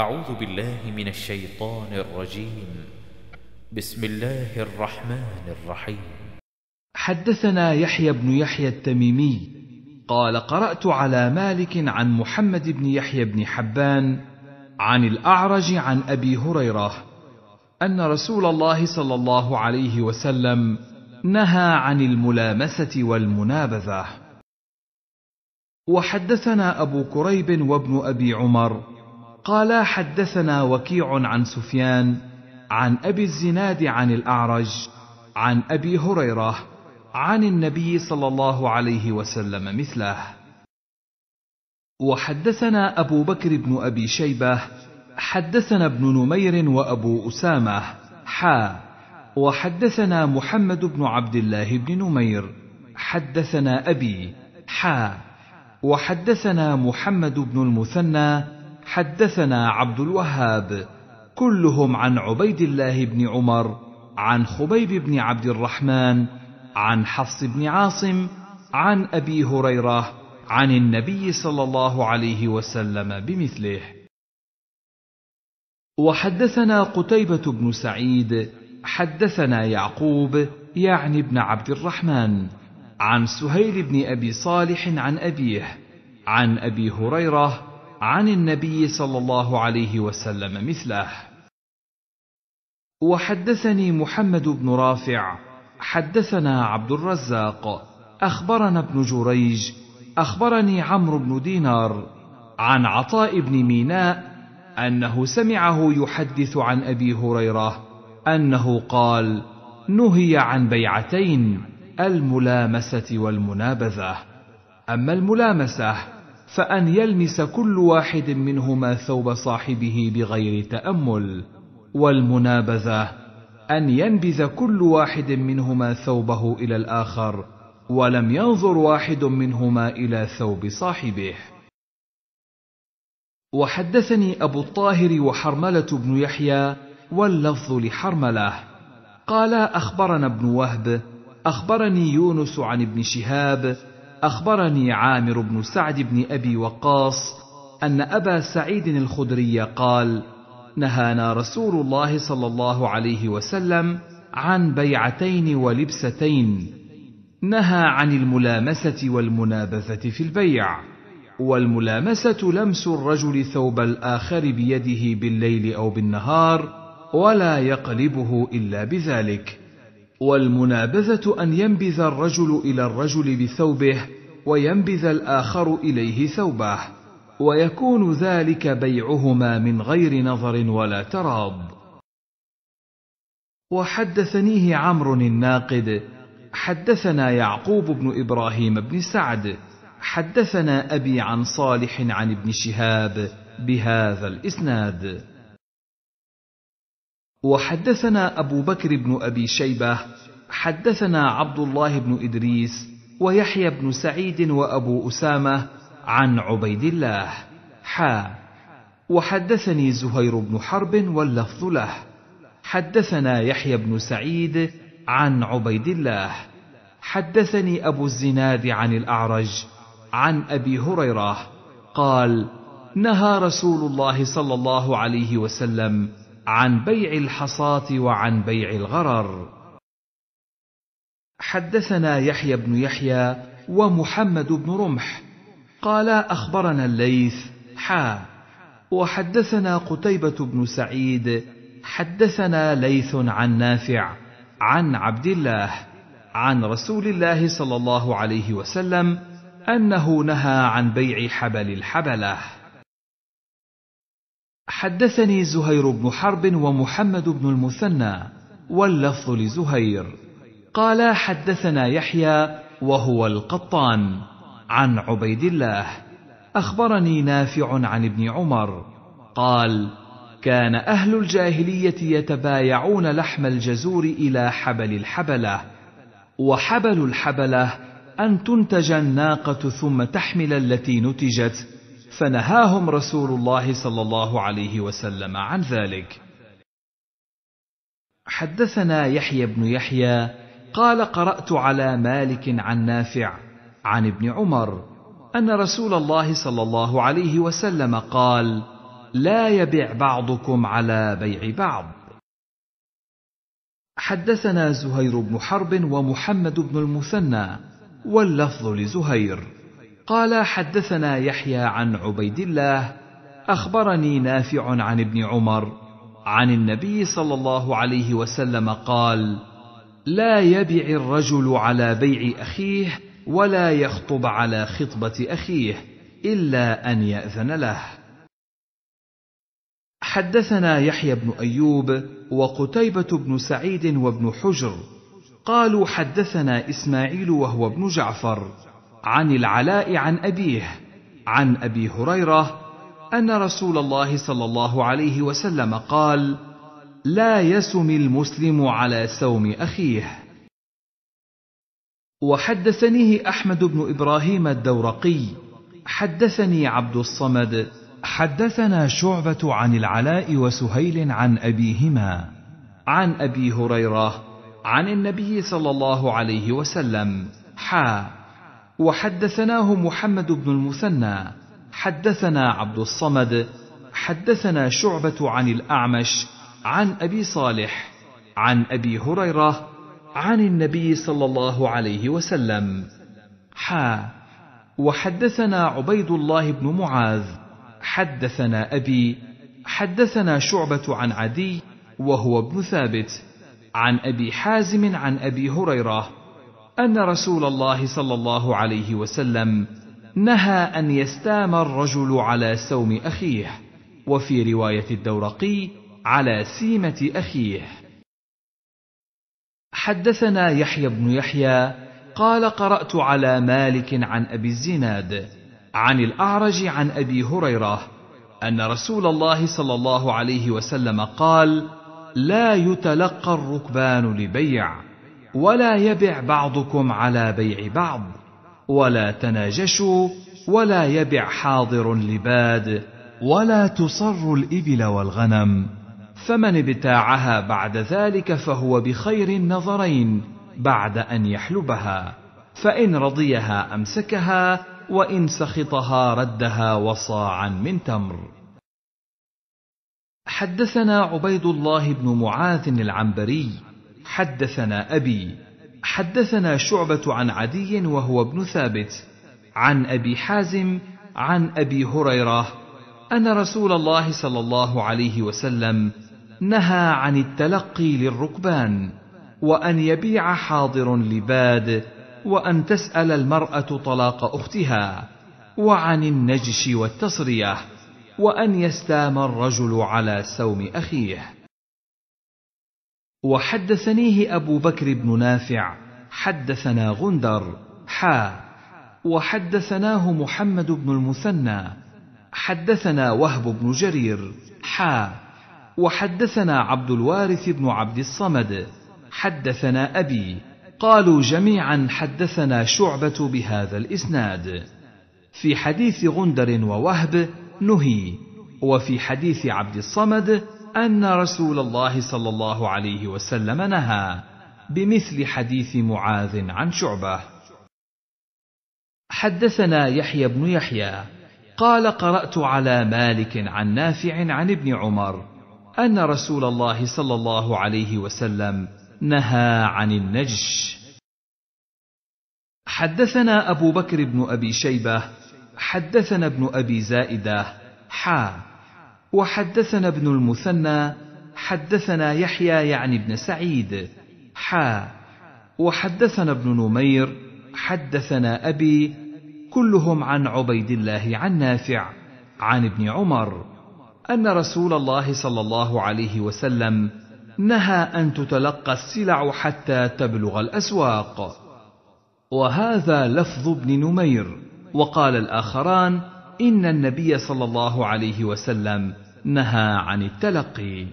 أعوذ بالله من الشيطان الرجيم بسم الله الرحمن الرحيم حدثنا يحيى بن يحيى التميمي قال قرأت على مالك عن محمد بن يحيى بن حبان عن الأعرج عن أبي هريرة أن رسول الله صلى الله عليه وسلم نهى عن الملامسة والمنابذة وحدثنا أبو كريب وابن أبي عمر قال حدثنا وكيع عن سفيان عن ابي الزناد عن الاعرج عن ابي هريره عن النبي صلى الله عليه وسلم مثله وحدثنا ابو بكر بن ابي شيبه حدثنا ابن نمير وابو اسامه حا وحدثنا محمد بن عبد الله بن نمير حدثنا ابي حا وحدثنا محمد بن المثنى حدثنا عبد الوهاب كلهم عن عبيد الله بن عمر عن خبيب بن عبد الرحمن عن حفص بن عاصم عن ابي هريره عن النبي صلى الله عليه وسلم بمثله وحدثنا قتيبه بن سعيد حدثنا يعقوب يعني بن عبد الرحمن عن سهيل بن ابي صالح عن ابيه عن ابي هريره عن النبي صلى الله عليه وسلم مثله وحدثني محمد بن رافع حدثنا عبد الرزاق اخبرنا ابن جريج اخبرني عمرو بن دينار عن عطاء بن ميناء انه سمعه يحدث عن ابي هريره انه قال نهي عن بيعتين الملامسه والمنابذه اما الملامسه فان يلمس كل واحد منهما ثوب صاحبه بغير تامل والمنابذه ان ينبذ كل واحد منهما ثوبه الى الاخر ولم ينظر واحد منهما الى ثوب صاحبه وحدثني ابو الطاهر وحرمله بن يحيى واللفظ لحرمله قال اخبرنا ابن وهب اخبرني يونس عن ابن شهاب اخبرني عامر بن سعد بن ابي وقاص ان ابا سعيد الخدري قال نهانا رسول الله صلى الله عليه وسلم عن بيعتين ولبستين نهى عن الملامسه والمنابذه في البيع والملامسه لمس الرجل ثوب الاخر بيده بالليل او بالنهار ولا يقلبه الا بذلك والمنابذة أن ينبذ الرجل إلى الرجل بثوبه وينبذ الآخر إليه ثوبه ويكون ذلك بيعهما من غير نظر ولا تراض وحدثنيه عمرو الناقد حدثنا يعقوب بن إبراهيم بن سعد حدثنا أبي عن صالح عن ابن شهاب بهذا الإسناد وحدثنا أبو بكر بن أبي شيبة حدثنا عبد الله بن إدريس ويحيى بن سعيد وأبو أسامة عن عبيد الله حا وحدثني زهير بن حرب واللفظ له حدثنا يحيى بن سعيد عن عبيد الله حدثني أبو الزناد عن الأعرج عن أبي هريرة قال نهى رسول الله صلى الله عليه وسلم عن بيع الحصاة وعن بيع الغرر حدثنا يحيى بن يحيى ومحمد بن رمح قالا أخبرنا الليث حا وحدثنا قتيبة بن سعيد حدثنا ليث عن نافع عن عبد الله عن رسول الله صلى الله عليه وسلم أنه نهى عن بيع حبل الحبله حدثني زهير بن حرب ومحمد بن المثنى واللفظ لزهير قال حدثنا يحيى وهو القطان عن عبيد الله اخبرني نافع عن ابن عمر قال كان اهل الجاهليه يتبايعون لحم الجزور الى حبل الحبله وحبل الحبله ان تنتج الناقه ثم تحمل التي نتجت فنهاهم رسول الله صلى الله عليه وسلم عن ذلك حدثنا يحيى بن يحيى قال قرات على مالك عن نافع عن ابن عمر ان رسول الله صلى الله عليه وسلم قال لا يبع بعضكم على بيع بعض حدثنا زهير بن حرب ومحمد بن المثنى واللفظ لزهير قال حدثنا يحيى عن عبيد الله اخبرني نافع عن ابن عمر عن النبي صلى الله عليه وسلم قال لا يبع الرجل على بيع اخيه ولا يخطب على خطبه اخيه الا ان ياذن له حدثنا يحيى بن ايوب وقتيبه بن سعيد وابن حجر قالوا حدثنا اسماعيل وهو ابن جعفر عن العلاء عن أبيه عن أبي هريرة أن رسول الله صلى الله عليه وسلم قال: لا يسم المسلم على سوم أخيه. وحدثنيه أحمد بن إبراهيم الدورقي، حدثني عبد الصمد، حدثنا شعبة عن العلاء وسهيل عن أبيهما، عن أبي هريرة، عن النبي صلى الله عليه وسلم، حا وحدثناه محمد بن المثنى حدثنا عبد الصمد حدثنا شعبة عن الأعمش عن أبي صالح عن أبي هريرة عن النبي صلى الله عليه وسلم حا وحدثنا عبيد الله بن معاذ حدثنا أبي حدثنا شعبة عن عدي وهو ابن ثابت عن أبي حازم عن أبي هريرة ان رسول الله صلى الله عليه وسلم نهى ان يستام الرجل على سوم اخيه وفي روايه الدورقي على سيمه اخيه حدثنا يحيى بن يحيى قال قرات على مالك عن ابي الزناد عن الاعرج عن ابي هريره ان رسول الله صلى الله عليه وسلم قال لا يتلقى الركبان لبيع ولا يبع بعضكم على بيع بعض ولا تناجشوا ولا يبع حاضر لباد ولا تصر الابل والغنم فمن ابتاعها بعد ذلك فهو بخير النظرين بعد ان يحلبها فان رضيها امسكها وان سخطها ردها وصاعا من تمر حدثنا عبيد الله بن معاذ العنبري حدثنا أبي حدثنا شعبة عن عدي وهو ابن ثابت عن أبي حازم عن أبي هريرة أن رسول الله صلى الله عليه وسلم نهى عن التلقي للركبان وأن يبيع حاضر لباد وأن تسأل المرأة طلاق أختها وعن النجش والتصرية وأن يستام الرجل على سوم أخيه وحدثنيه أبو بكر بن نافع حدثنا غندر حا وحدثناه محمد بن المثنى حدثنا وهب بن جرير حا وحدثنا عبد الوارث بن عبد الصمد حدثنا أبي قالوا جميعا حدثنا شعبة بهذا الإسناد في حديث غندر ووهب نهي وفي حديث عبد الصمد ان رسول الله صلى الله عليه وسلم نهى بمثل حديث معاذ عن شعبه حدثنا يحيى بن يحيى قال قرات على مالك عن نافع عن ابن عمر ان رسول الله صلى الله عليه وسلم نهى عن النجش حدثنا ابو بكر بن ابي شيبه حدثنا ابن ابي زائده حا وحدثنا ابن المثنى حدثنا يحيى يعني ابن سعيد حا وحدثنا ابن نمير حدثنا أبي كلهم عن عبيد الله عن نافع عن ابن عمر أن رسول الله صلى الله عليه وسلم نهى أن تتلقى السلع حتى تبلغ الأسواق وهذا لفظ ابن نمير وقال الآخران إن النبي صلى الله عليه وسلم نهى عن التلقي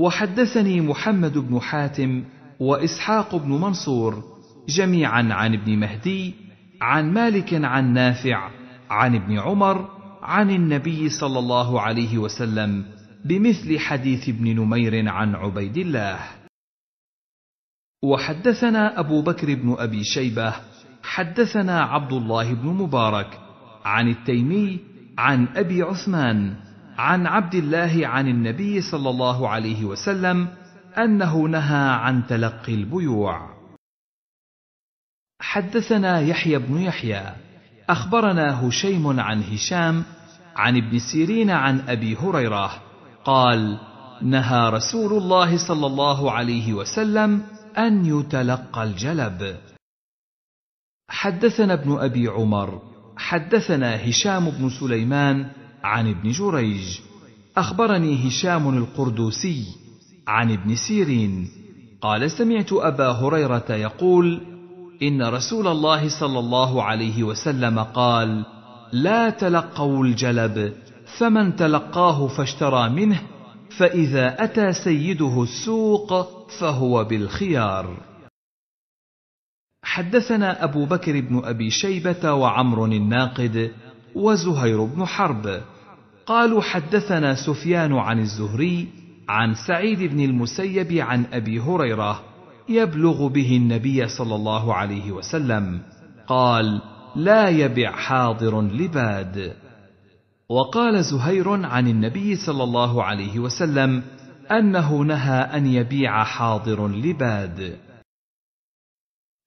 وحدثني محمد بن حاتم واسحاق بن منصور جميعا عن ابن مهدي عن مالك عن نافع عن ابن عمر عن النبي صلى الله عليه وسلم بمثل حديث ابن نمير عن عبيد الله وحدثنا ابو بكر بن ابي شيبه حدثنا عبد الله بن مبارك عن التيمي عن ابي عثمان عن عبد الله عن النبي صلى الله عليه وسلم انه نهى عن تلقي البيوع حدثنا يحيى بن يحيى اخبرنا هشيم عن هشام عن ابن سيرين عن ابي هريره قال نهى رسول الله صلى الله عليه وسلم ان يتلقى الجلب حدثنا ابن ابي عمر حدثنا هشام بن سليمان عن ابن جريج اخبرني هشام القردوسي عن ابن سيرين قال سمعت ابا هريره يقول ان رسول الله صلى الله عليه وسلم قال لا تلقوا الجلب فمن تلقاه فاشترى منه فاذا اتى سيده السوق فهو بالخيار حدثنا أبو بكر بن أبي شيبة وعمر الناقد وزهير بن حرب قالوا حدثنا سفيان عن الزهري عن سعيد بن المسيب عن أبي هريرة يبلغ به النبي صلى الله عليه وسلم قال لا يبع حاضر لباد وقال زهير عن النبي صلى الله عليه وسلم انه نهى ان يبيع حاضر لباد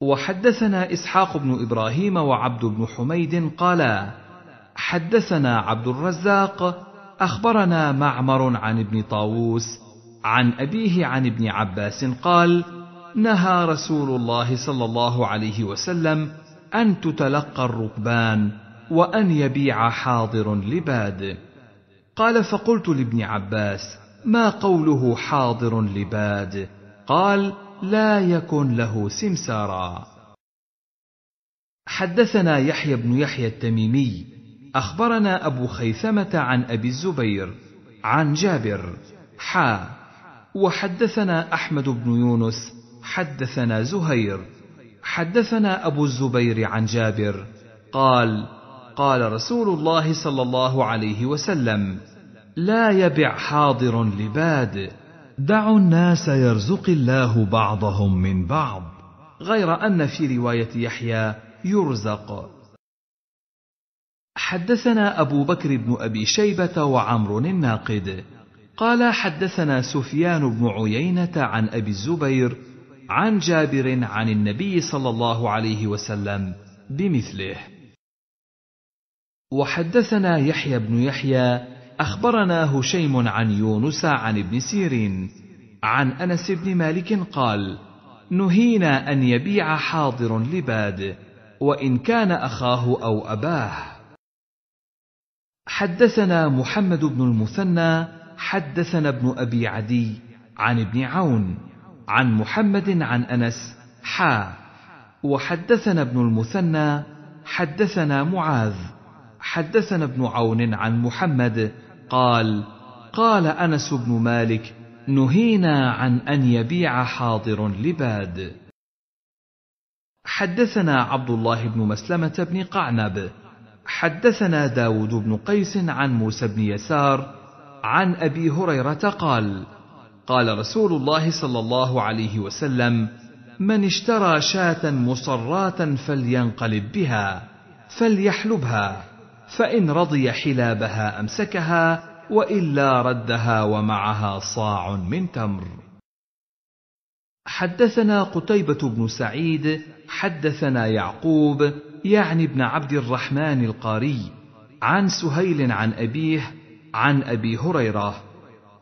وحدثنا اسحاق بن ابراهيم وعبد بن حميد قالا حدثنا عبد الرزاق اخبرنا معمر عن ابن طاووس عن ابيه عن ابن عباس قال نهى رسول الله صلى الله عليه وسلم ان تتلقى الركبان وان يبيع حاضر لباد قال فقلت لابن عباس ما قوله حاضر لباد قال لا يكن له سمسارا حدثنا يحيى بن يحيى التميمي اخبرنا ابو خيثمه عن ابي الزبير عن جابر حا وحدثنا احمد بن يونس حدثنا زهير حدثنا ابو الزبير عن جابر قال قال رسول الله صلى الله عليه وسلم لا يبع حاضر لبادئ دعوا الناس يرزق الله بعضهم من بعض غير ان في روايه يحيى يرزق حدثنا ابو بكر بن ابي شيبه وعمر الناقد قال حدثنا سفيان بن عيينه عن ابي الزبير عن جابر عن النبي صلى الله عليه وسلم بمثله وحدثنا يحيى بن يحيى اخبرنا هشيم عن يونس عن ابن سيرين عن انس بن مالك قال نهينا ان يبيع حاضر لباد وان كان اخاه او اباه حدثنا محمد بن المثنى حدثنا ابن ابي عدي عن ابن عون عن محمد عن انس حا وحدثنا ابن المثنى حدثنا معاذ حدثنا ابن عون عن محمد قال قال انس بن مالك نهينا عن ان يبيع حاضر لباد حدثنا عبد الله بن مسلمه بن قعنب حدثنا داود بن قيس عن موسى بن يسار عن ابي هريره قال قال رسول الله صلى الله عليه وسلم من اشترى شاه مصراه فلينقلب بها فليحلبها فإن رضي حلابها أمسكها وإلا ردها ومعها صاع من تمر. حدثنا قتيبة بن سعيد حدثنا يعقوب يعني ابن عبد الرحمن القاري عن سهيل عن أبيه عن أبي هريرة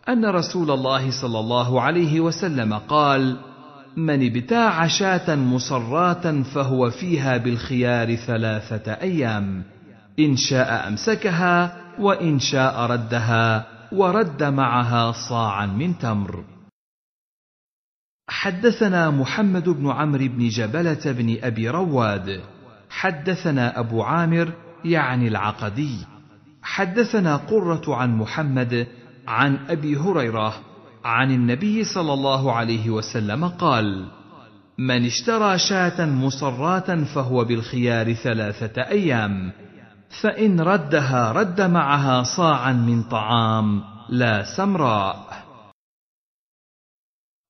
أن رسول الله صلى الله عليه وسلم قال: من ابتاع شاة مصراة فهو فيها بالخيار ثلاثة أيام. ان شاء امسكها وان شاء ردها ورد معها صاعا من تمر حدثنا محمد بن عمرو بن جبله بن ابي رواد حدثنا ابو عامر يعني العقدي حدثنا قره عن محمد عن ابي هريره عن النبي صلى الله عليه وسلم قال من اشترى شاه مصراة فهو بالخيار ثلاثه ايام فإن ردها رد معها صاعا من طعام لا سمراء.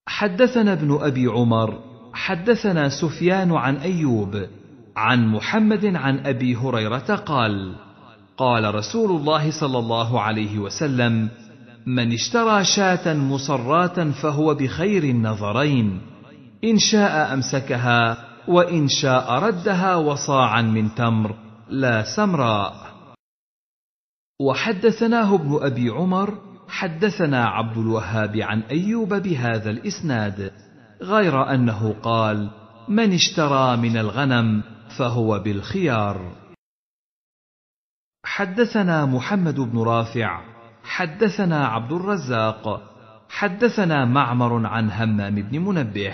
حدثنا ابن أبي عمر، حدثنا سفيان عن أيوب، عن محمد عن أبي هريرة قال: قال رسول الله صلى الله عليه وسلم: من اشترى شاة مصراة فهو بخير النظرين، إن شاء أمسكها، وإن شاء ردها وصاعا من تمر. لا سمراء وحدثناه ابن ابي عمر حدثنا عبد الوهاب عن ايوب بهذا الاسناد غير انه قال من اشترى من الغنم فهو بالخيار حدثنا محمد بن رافع حدثنا عبد الرزاق حدثنا معمر عن همام بن منبه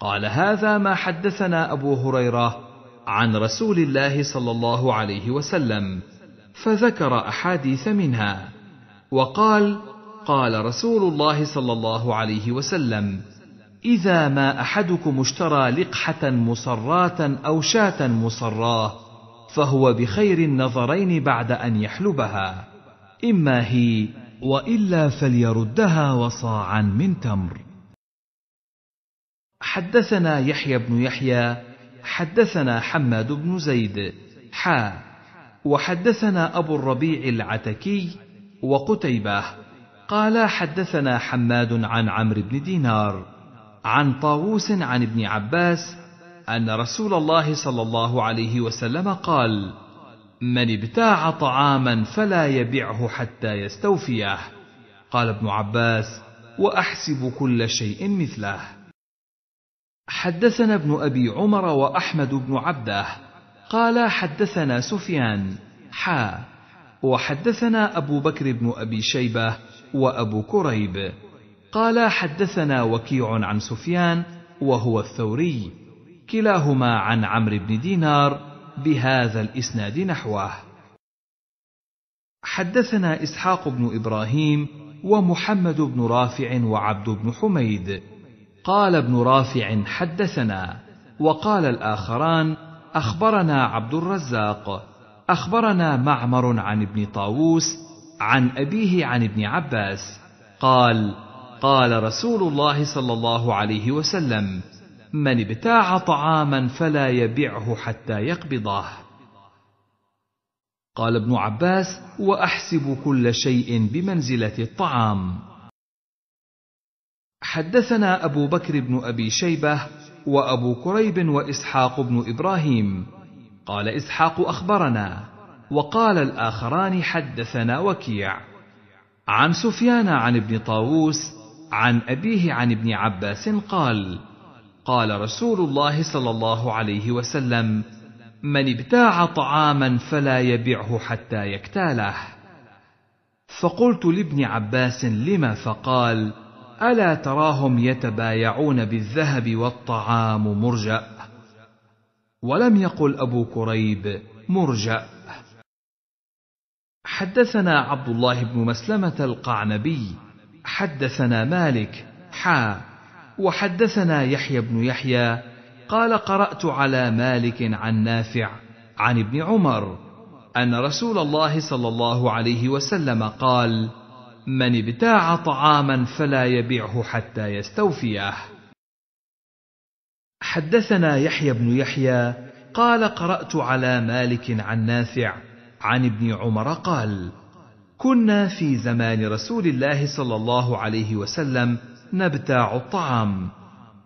قال هذا ما حدثنا ابو هريره عن رسول الله صلى الله عليه وسلم فذكر احاديث منها وقال قال رسول الله صلى الله عليه وسلم اذا ما احدكم اشترى لقحه مصراه او شاه مصراه فهو بخير النظرين بعد ان يحلبها اما هي والا فليردها وصاعا من تمر حدثنا يحيى بن يحيى حدثنا حماد بن زيد حا وحدثنا أبو الربيع العتكي وقتيبة قال حدثنا حماد عن عمرو بن دينار عن طاووس عن ابن عباس أن رسول الله صلى الله عليه وسلم قال: من ابتاع طعاما فلا يبعه حتى يستوفيه قال ابن عباس واحسب كل شيء مثله حدثنا ابن ابي عمر واحمد بن عبده قال حدثنا سفيان حا وحدثنا ابو بكر بن ابي شيبه وابو كريب قال حدثنا وكيع عن سفيان وهو الثوري كلاهما عن عمرو بن دينار بهذا الاسناد نحوه حدثنا اسحاق بن ابراهيم ومحمد بن رافع وعبد بن حميد قال ابن رافع حدثنا وقال الاخران اخبرنا عبد الرزاق اخبرنا معمر عن ابن طاووس عن ابيه عن ابن عباس قال قال رسول الله صلى الله عليه وسلم من ابتاع طعاما فلا يبعه حتى يقبضه قال ابن عباس واحسب كل شيء بمنزله الطعام حدثنا أبو بكر بن أبي شيبة وأبو كريب وإسحاق بن إبراهيم قال إسحاق أخبرنا وقال الآخران حدثنا وكيع عن سفيان عن ابن طاووس عن أبيه عن ابن عباس قال قال رسول الله صلى الله عليه وسلم من ابتاع طعاما فلا يبعه حتى يكتاله فقلت لابن عباس لم فقال الا تراهم يتبايعون بالذهب والطعام مرجا ولم يقل ابو كريب مرجا حدثنا عبد الله بن مسلمه القعنبي حدثنا مالك حا وحدثنا يحيى بن يحيى قال قرات على مالك عن نافع عن ابن عمر ان رسول الله صلى الله عليه وسلم قال من ابتاع طعاما فلا يبيعه حتى يستوفيه حدثنا يحيى بن يحيى قال قرات على مالك عن نافع عن ابن عمر قال كنا في زمان رسول الله صلى الله عليه وسلم نبتاع الطعام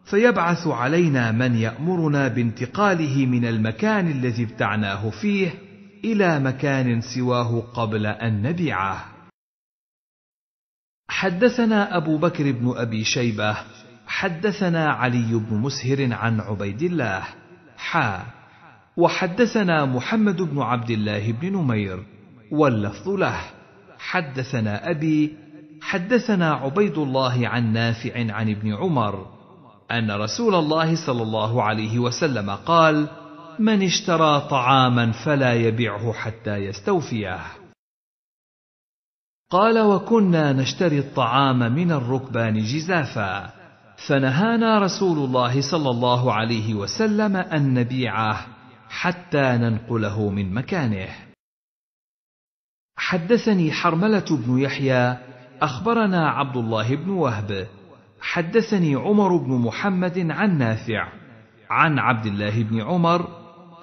فيبعث علينا من يامرنا بانتقاله من المكان الذي ابتعناه فيه الى مكان سواه قبل ان نبيعه حدثنا أبو بكر بن أبي شيبة حدثنا علي بن مسهر عن عبيد الله حا وحدثنا محمد بن عبد الله بن نمير واللفظ له حدثنا أبي حدثنا عبيد الله عن نافع عن ابن عمر أن رسول الله صلى الله عليه وسلم قال: من اشترى طعاما فلا يبيعه حتى يستوفيه. قال وكنا نشتري الطعام من الركبان جزافا فنهانا رسول الله صلى الله عليه وسلم ان نبيعه حتى ننقله من مكانه حدثني حرمله بن يحيى اخبرنا عبد الله بن وهب حدثني عمر بن محمد عن نافع عن عبد الله بن عمر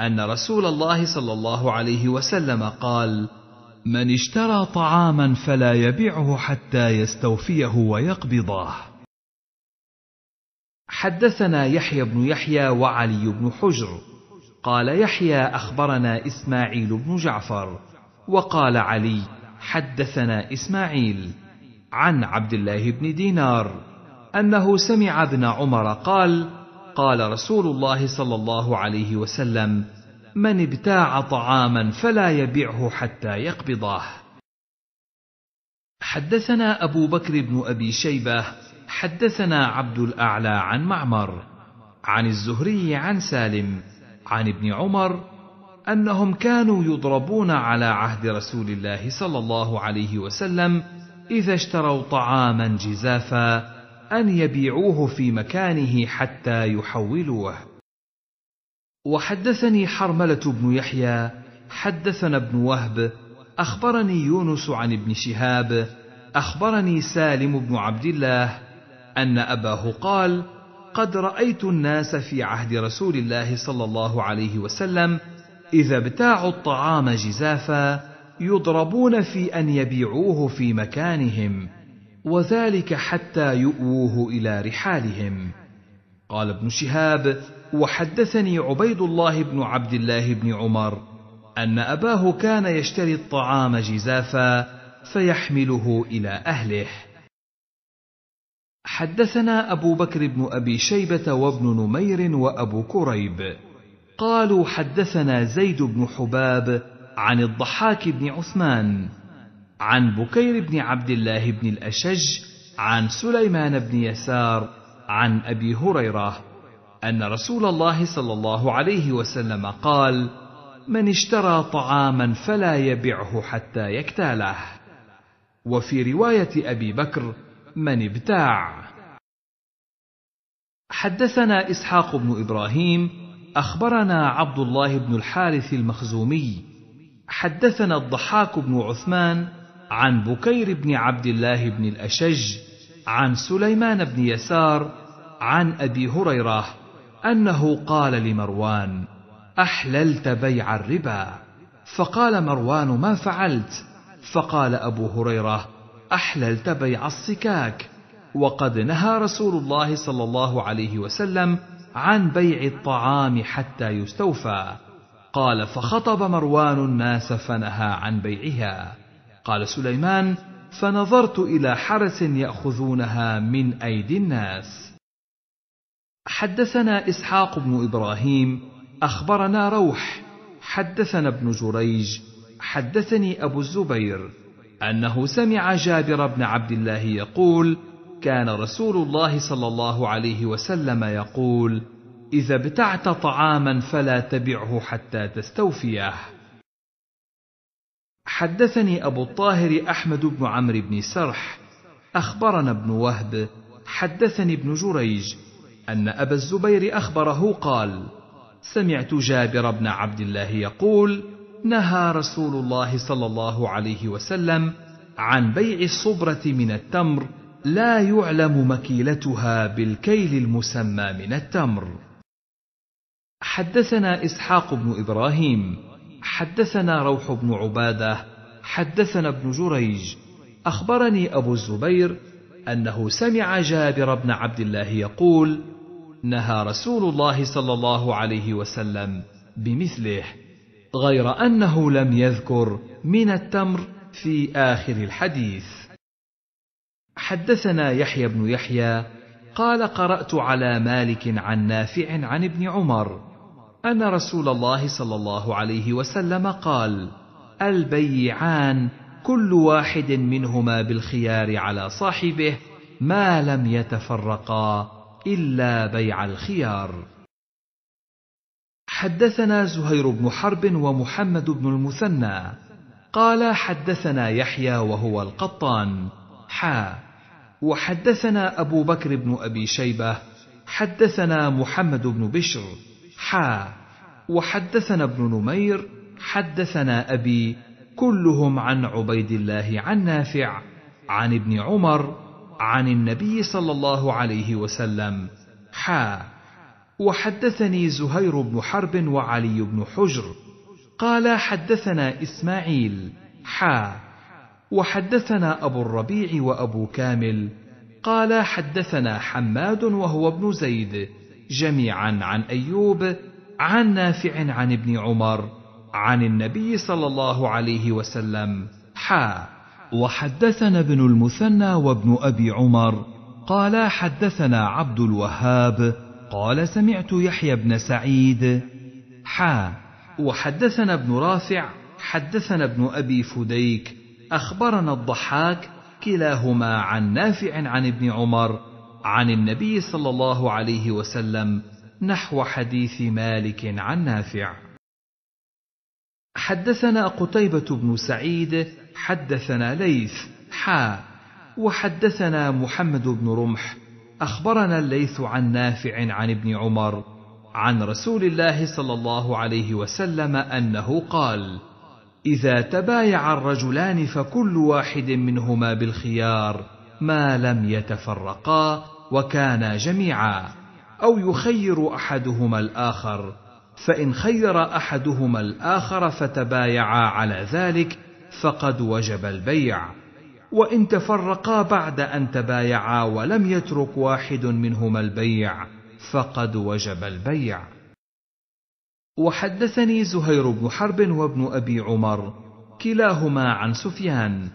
ان رسول الله صلى الله عليه وسلم قال من اشترى طعاما فلا يبيعه حتى يستوفيه ويقبضاه حدثنا يحيى بن يحيى وعلي بن حجر قال يحيى اخبرنا اسماعيل بن جعفر وقال علي حدثنا اسماعيل عن عبد الله بن دينار انه سمع ابن عمر قال قال رسول الله صلى الله عليه وسلم من ابتاع طعاما فلا يبيعه حتى يقبضه حدثنا ابو بكر بن ابي شيبه حدثنا عبد الاعلى عن معمر عن الزهري عن سالم عن ابن عمر انهم كانوا يضربون على عهد رسول الله صلى الله عليه وسلم اذا اشتروا طعاما جزافا ان يبيعوه في مكانه حتى يحولوه وحدثني حرمله بن يحيى حدثنا ابن وهب اخبرني يونس عن ابن شهاب اخبرني سالم بن عبد الله ان اباه قال قد رايت الناس في عهد رسول الله صلى الله عليه وسلم اذا ابتاعوا الطعام جزافا يضربون في ان يبيعوه في مكانهم وذلك حتى يؤووه الى رحالهم قال ابن شهاب وحدثني عبيد الله بن عبد الله بن عمر ان اباه كان يشتري الطعام جزافا فيحمله الى اهله حدثنا ابو بكر بن ابي شيبه وابن نمير وابو كريب قالوا حدثنا زيد بن حباب عن الضحاك بن عثمان عن بكير بن عبد الله بن الاشج عن سليمان بن يسار عن ابي هريره ان رسول الله صلى الله عليه وسلم قال من اشترى طعاما فلا يبعه حتى يكتاله وفي روايه ابي بكر من ابتاع حدثنا اسحاق بن ابراهيم اخبرنا عبد الله بن الحارث المخزومي حدثنا الضحاك بن عثمان عن بكير بن عبد الله بن الاشج عن سليمان بن يسار عن ابي هريره انه قال لمروان احللت بيع الربا فقال مروان ما فعلت فقال ابو هريره احللت بيع الصكاك وقد نهى رسول الله صلى الله عليه وسلم عن بيع الطعام حتى يستوفى قال فخطب مروان الناس فنهى عن بيعها قال سليمان فنظرت الى حرس ياخذونها من ايدي الناس حدثنا اسحاق بن ابراهيم اخبرنا روح حدثنا ابن جريج حدثني ابو الزبير انه سمع جابر بن عبد الله يقول كان رسول الله صلى الله عليه وسلم يقول اذا ابتعت طعاما فلا تبعه حتى تستوفيه حدثني ابو الطاهر احمد بن عمرو بن سرح اخبرنا ابن وهب حدثني ابن جريج أن أبا الزبير أخبره قال: سمعت جابر بن عبد الله يقول: نهى رسول الله صلى الله عليه وسلم عن بيع الصبرة من التمر لا يعلم مكيلتها بالكيل المسمى من التمر. حدثنا إسحاق بن إبراهيم، حدثنا روح بن عبادة، حدثنا ابن جريج، أخبرني أبو الزبير أنه سمع جابر بن عبد الله يقول: نهى رسول الله صلى الله عليه وسلم بمثله غير انه لم يذكر من التمر في اخر الحديث حدثنا يحيى بن يحيى قال قرات على مالك عن نافع عن ابن عمر ان رسول الله صلى الله عليه وسلم قال البيعان كل واحد منهما بالخيار على صاحبه ما لم يتفرقا إلا بيع الخيار حدثنا زهير بن حرب ومحمد بن المثنى قال حدثنا يحيى وهو القطان حا وحدثنا أبو بكر بن أبي شيبة حدثنا محمد بن بشر حا وحدثنا ابن نمير حدثنا أبي كلهم عن عبيد الله عن نافع عن ابن عمر عن النبي صلى الله عليه وسلم حا وحدثني زهير بن حرب وعلي بن حجر قال حدثنا إسماعيل حا وحدثنا أبو الربيع وأبو كامل قال حدثنا حماد وهو ابن زيد جميعا عن أيوب عن نافع عن ابن عمر عن النبي صلى الله عليه وسلم حا وحدثنا ابن المثنى وابن ابي عمر قالا حدثنا عبد الوهاب قال سمعت يحيى بن سعيد حا وحدثنا ابن رافع حدثنا ابن ابي فديك اخبرنا الضحاك كلاهما عن نافع عن ابن عمر عن النبي صلى الله عليه وسلم نحو حديث مالك عن نافع حدثنا قتيبه بن سعيد حدثنا ليث حا وحدثنا محمد بن رمح اخبرنا الليث عن نافع عن ابن عمر عن رسول الله صلى الله عليه وسلم انه قال اذا تبايع الرجلان فكل واحد منهما بالخيار ما لم يتفرقا وكانا جميعا او يخير احدهما الاخر فان خير احدهما الاخر فتبايعا على ذلك فقد وجب البيع وان تفرقا بعد ان تبايعا ولم يترك واحد منهما البيع فقد وجب البيع وحدثني زهير بن حرب وابن ابي عمر كلاهما عن سفيان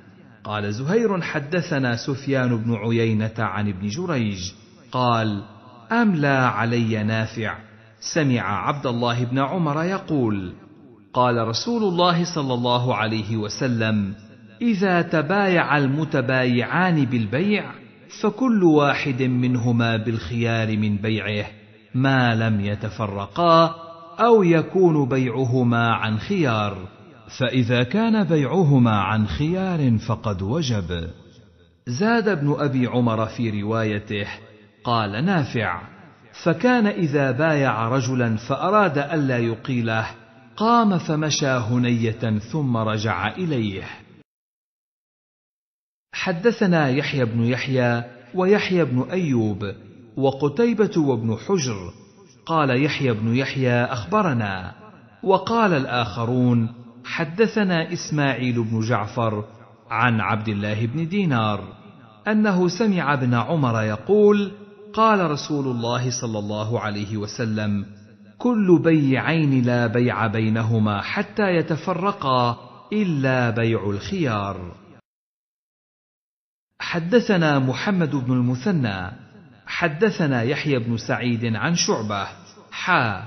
قال زهير حدثنا سفيان بن عيينه عن ابن جريج قال املى علي نافع سمع عبد الله بن عمر يقول قال رسول الله صلى الله عليه وسلم اذا تبايع المتبايعان بالبيع فكل واحد منهما بالخيار من بيعه ما لم يتفرقا او يكون بيعهما عن خيار فاذا كان بيعهما عن خيار فقد وجب زاد ابن ابي عمر في روايته قال نافع فكان اذا بايع رجلا فاراد الا يقيله قام فمشى هنيه ثم رجع اليه حدثنا يحيى بن يحيى ويحيى بن ايوب وقتيبه وابن حجر قال يحيى بن يحيى اخبرنا وقال الاخرون حدثنا اسماعيل بن جعفر عن عبد الله بن دينار انه سمع ابن عمر يقول قال رسول الله صلى الله عليه وسلم كل بيعين لا بيع بينهما حتى يتفرقا الا بيع الخيار حدثنا محمد بن المثنى حدثنا يحيى بن سعيد عن شعبه حا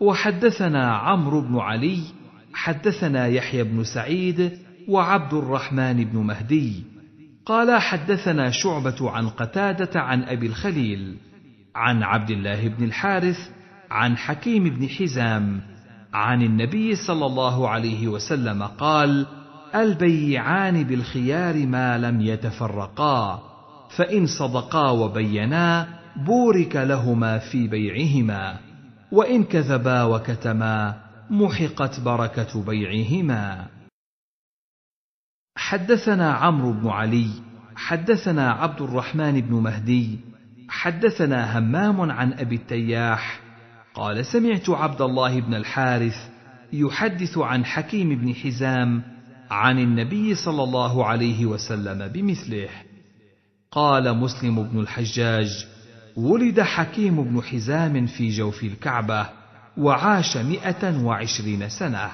وحدثنا عمرو بن علي حدثنا يحيى بن سعيد وعبد الرحمن بن مهدي قال حدثنا شعبه عن قتاده عن ابي الخليل عن عبد الله بن الحارث عن حكيم بن حزام عن النبي صلى الله عليه وسلم قال البيعان بالخيار ما لم يتفرقا فان صدقا وبينا بورك لهما في بيعهما وان كذبا وكتما محقت بركه بيعهما حدثنا عمرو بن علي حدثنا عبد الرحمن بن مهدي حدثنا همام عن ابي التياح قال سمعت عبد الله بن الحارث يحدث عن حكيم بن حزام عن النبي صلى الله عليه وسلم بمثله قال مسلم بن الحجاج ولد حكيم بن حزام في جوف الكعبة وعاش مئة وعشرين سنة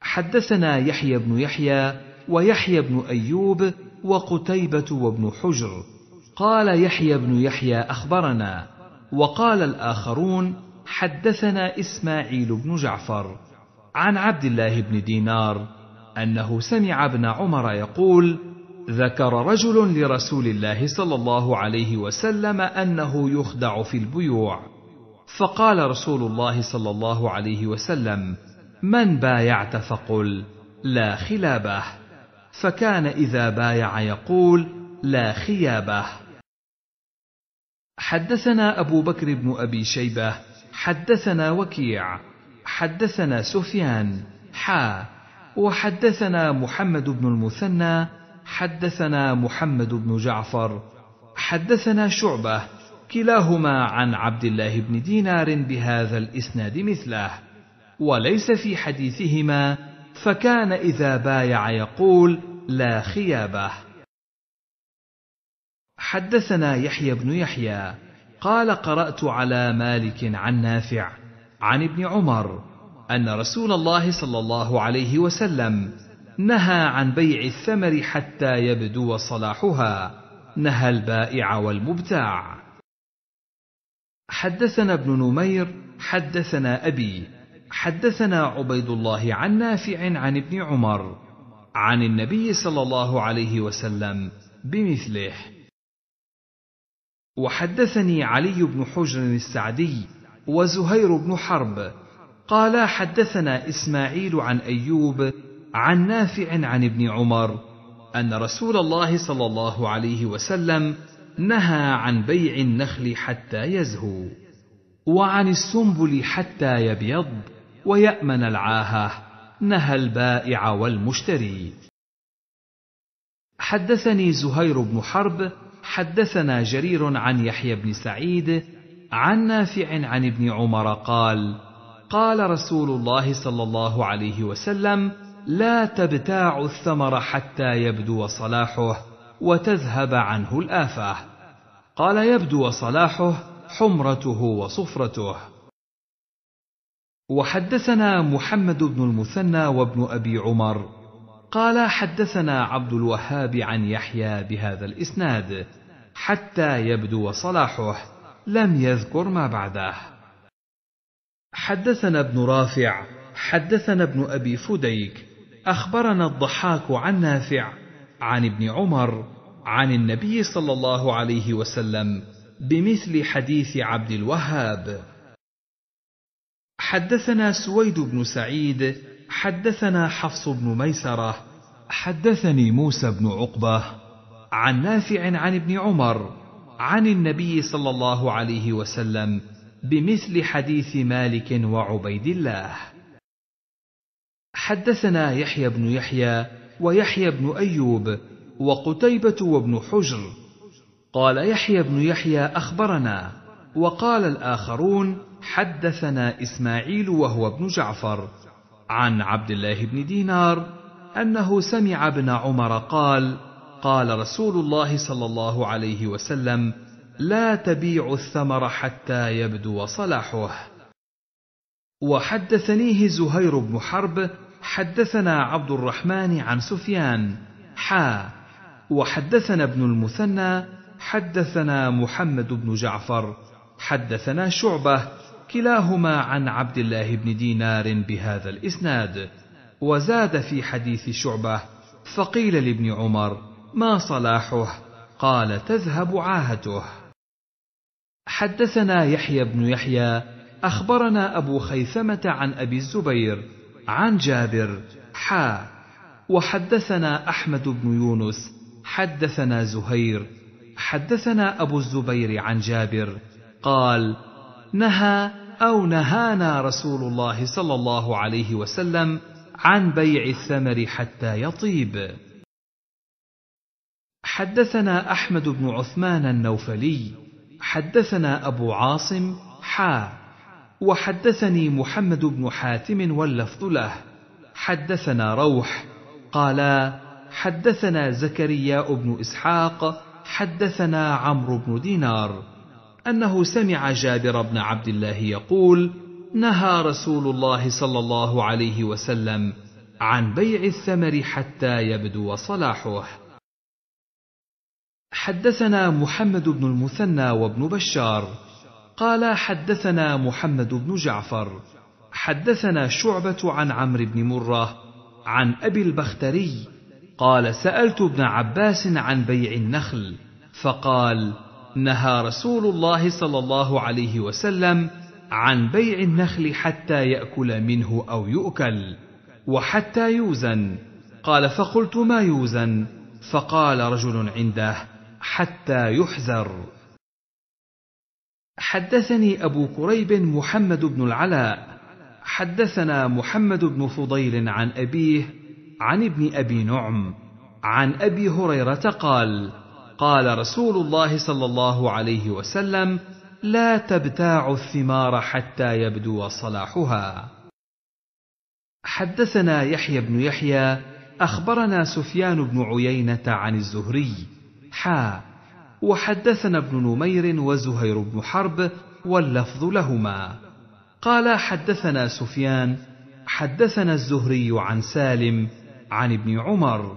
حدثنا يحيى بن يحيى ويحيى بن أيوب وقتيبة وابن حجر قال يحيى بن يحيى أخبرنا وقال الآخرون حدثنا إسماعيل بن جعفر عن عبد الله بن دينار أنه سمع ابن عمر يقول ذكر رجل لرسول الله صلى الله عليه وسلم أنه يخدع في البيوع فقال رسول الله صلى الله عليه وسلم من بايعت فقل لا خلابه فكان إذا بايع يقول لا خيابه حدثنا أبو بكر بن أبي شيبة حدثنا وكيع حدثنا سفيان حا وحدثنا محمد بن المثنى حدثنا محمد بن جعفر حدثنا شعبة كلاهما عن عبد الله بن دينار بهذا الإسناد مثله وليس في حديثهما فكان إذا بايع يقول لا خيابه حدثنا يحيى بن يحيى قال قرات على مالك عن نافع عن ابن عمر ان رسول الله صلى الله عليه وسلم نهى عن بيع الثمر حتى يبدو صلاحها نهى البائع والمبتاع حدثنا ابن نمير حدثنا ابي حدثنا عبيد الله عن نافع عن ابن عمر عن النبي صلى الله عليه وسلم بمثله وحدثني علي بن حجر السعدي وزهير بن حرب قالا حدثنا اسماعيل عن ايوب عن نافع عن ابن عمر ان رسول الله صلى الله عليه وسلم نهى عن بيع النخل حتى يزهو وعن السنبل حتى يبيض ويامن العاهه نهى البائع والمشتري حدثني زهير بن حرب حدثنا جرير عن يحيى بن سعيد عن نافع عن ابن عمر قال قال رسول الله صلى الله عليه وسلم لا تبتاع الثمر حتى يبدو صلاحه وتذهب عنه الافه قال يبدو صلاحه حمرته وصفرته وحدثنا محمد بن المثنى وابن ابي عمر قال حدثنا عبد الوهاب عن يحيى بهذا الاسناد حتى يبدو صلاحه لم يذكر ما بعده حدثنا ابن رافع حدثنا ابن ابي فديك اخبرنا الضحاك عن نافع عن ابن عمر عن النبي صلى الله عليه وسلم بمثل حديث عبد الوهاب حدثنا سويد بن سعيد حدثنا حفص بن ميسره حدثني موسى بن عقبه عن نافع عن ابن عمر عن النبي صلى الله عليه وسلم بمثل حديث مالك وعبيد الله حدثنا يحيى بن يحيى ويحيى بن ايوب وقتيبه وابن حجر قال يحيى بن يحيى اخبرنا وقال الاخرون حدثنا اسماعيل وهو ابن جعفر عن عبد الله بن دينار انه سمع ابن عمر قال قال رسول الله صلى الله عليه وسلم لا تبيع الثمر حتى يبدو صلاحه وحدثنيه زهير بن حرب حدثنا عبد الرحمن عن سفيان حا وحدثنا ابن المثنى حدثنا محمد بن جعفر حدثنا شعبه كلاهما عن عبد الله بن دينار بهذا الاسناد وزاد في حديث شعبه فقيل لابن عمر ما صلاحه قال تذهب عاهته حدثنا يحيى بن يحيى اخبرنا ابو خيثمه عن ابي الزبير عن جابر حا وحدثنا احمد بن يونس حدثنا زهير حدثنا ابو الزبير عن جابر قال نهى أو نهانا رسول الله صلى الله عليه وسلم عن بيع الثمر حتى يطيب. حدثنا أحمد بن عثمان النوفلي، حدثنا أبو عاصم حا، وحدثني محمد بن حاتم واللفظ له، حدثنا روح، قالا: حدثنا زكريا بن إسحاق، حدثنا عمرو بن دينار. أنه سمع جابر بن عبد الله يقول: نهى رسول الله صلى الله عليه وسلم عن بيع الثمر حتى يبدو صلاحه. حدثنا محمد بن المثنى وابن بشار قال حدثنا محمد بن جعفر حدثنا شعبة عن عمرو بن مرة عن أبي البختري قال سألت ابن عباس عن بيع النخل فقال: نهى رسول الله صلى الله عليه وسلم عن بيع النخل حتى ياكل منه او يؤكل وحتى يوزن قال فقلت ما يوزن فقال رجل عنده حتى يحزر حدثني ابو كريب محمد بن العلاء حدثنا محمد بن فضيل عن ابيه عن ابن ابي نعم عن ابي هريره قال قال رسول الله صلى الله عليه وسلم لا تبتاع الثمار حتى يبدو صلاحها حدثنا يحيى بن يحيى اخبرنا سفيان بن عيينه عن الزهري حا وحدثنا ابن نمير وزهير بن حرب واللفظ لهما قال حدثنا سفيان حدثنا الزهري عن سالم عن ابن عمر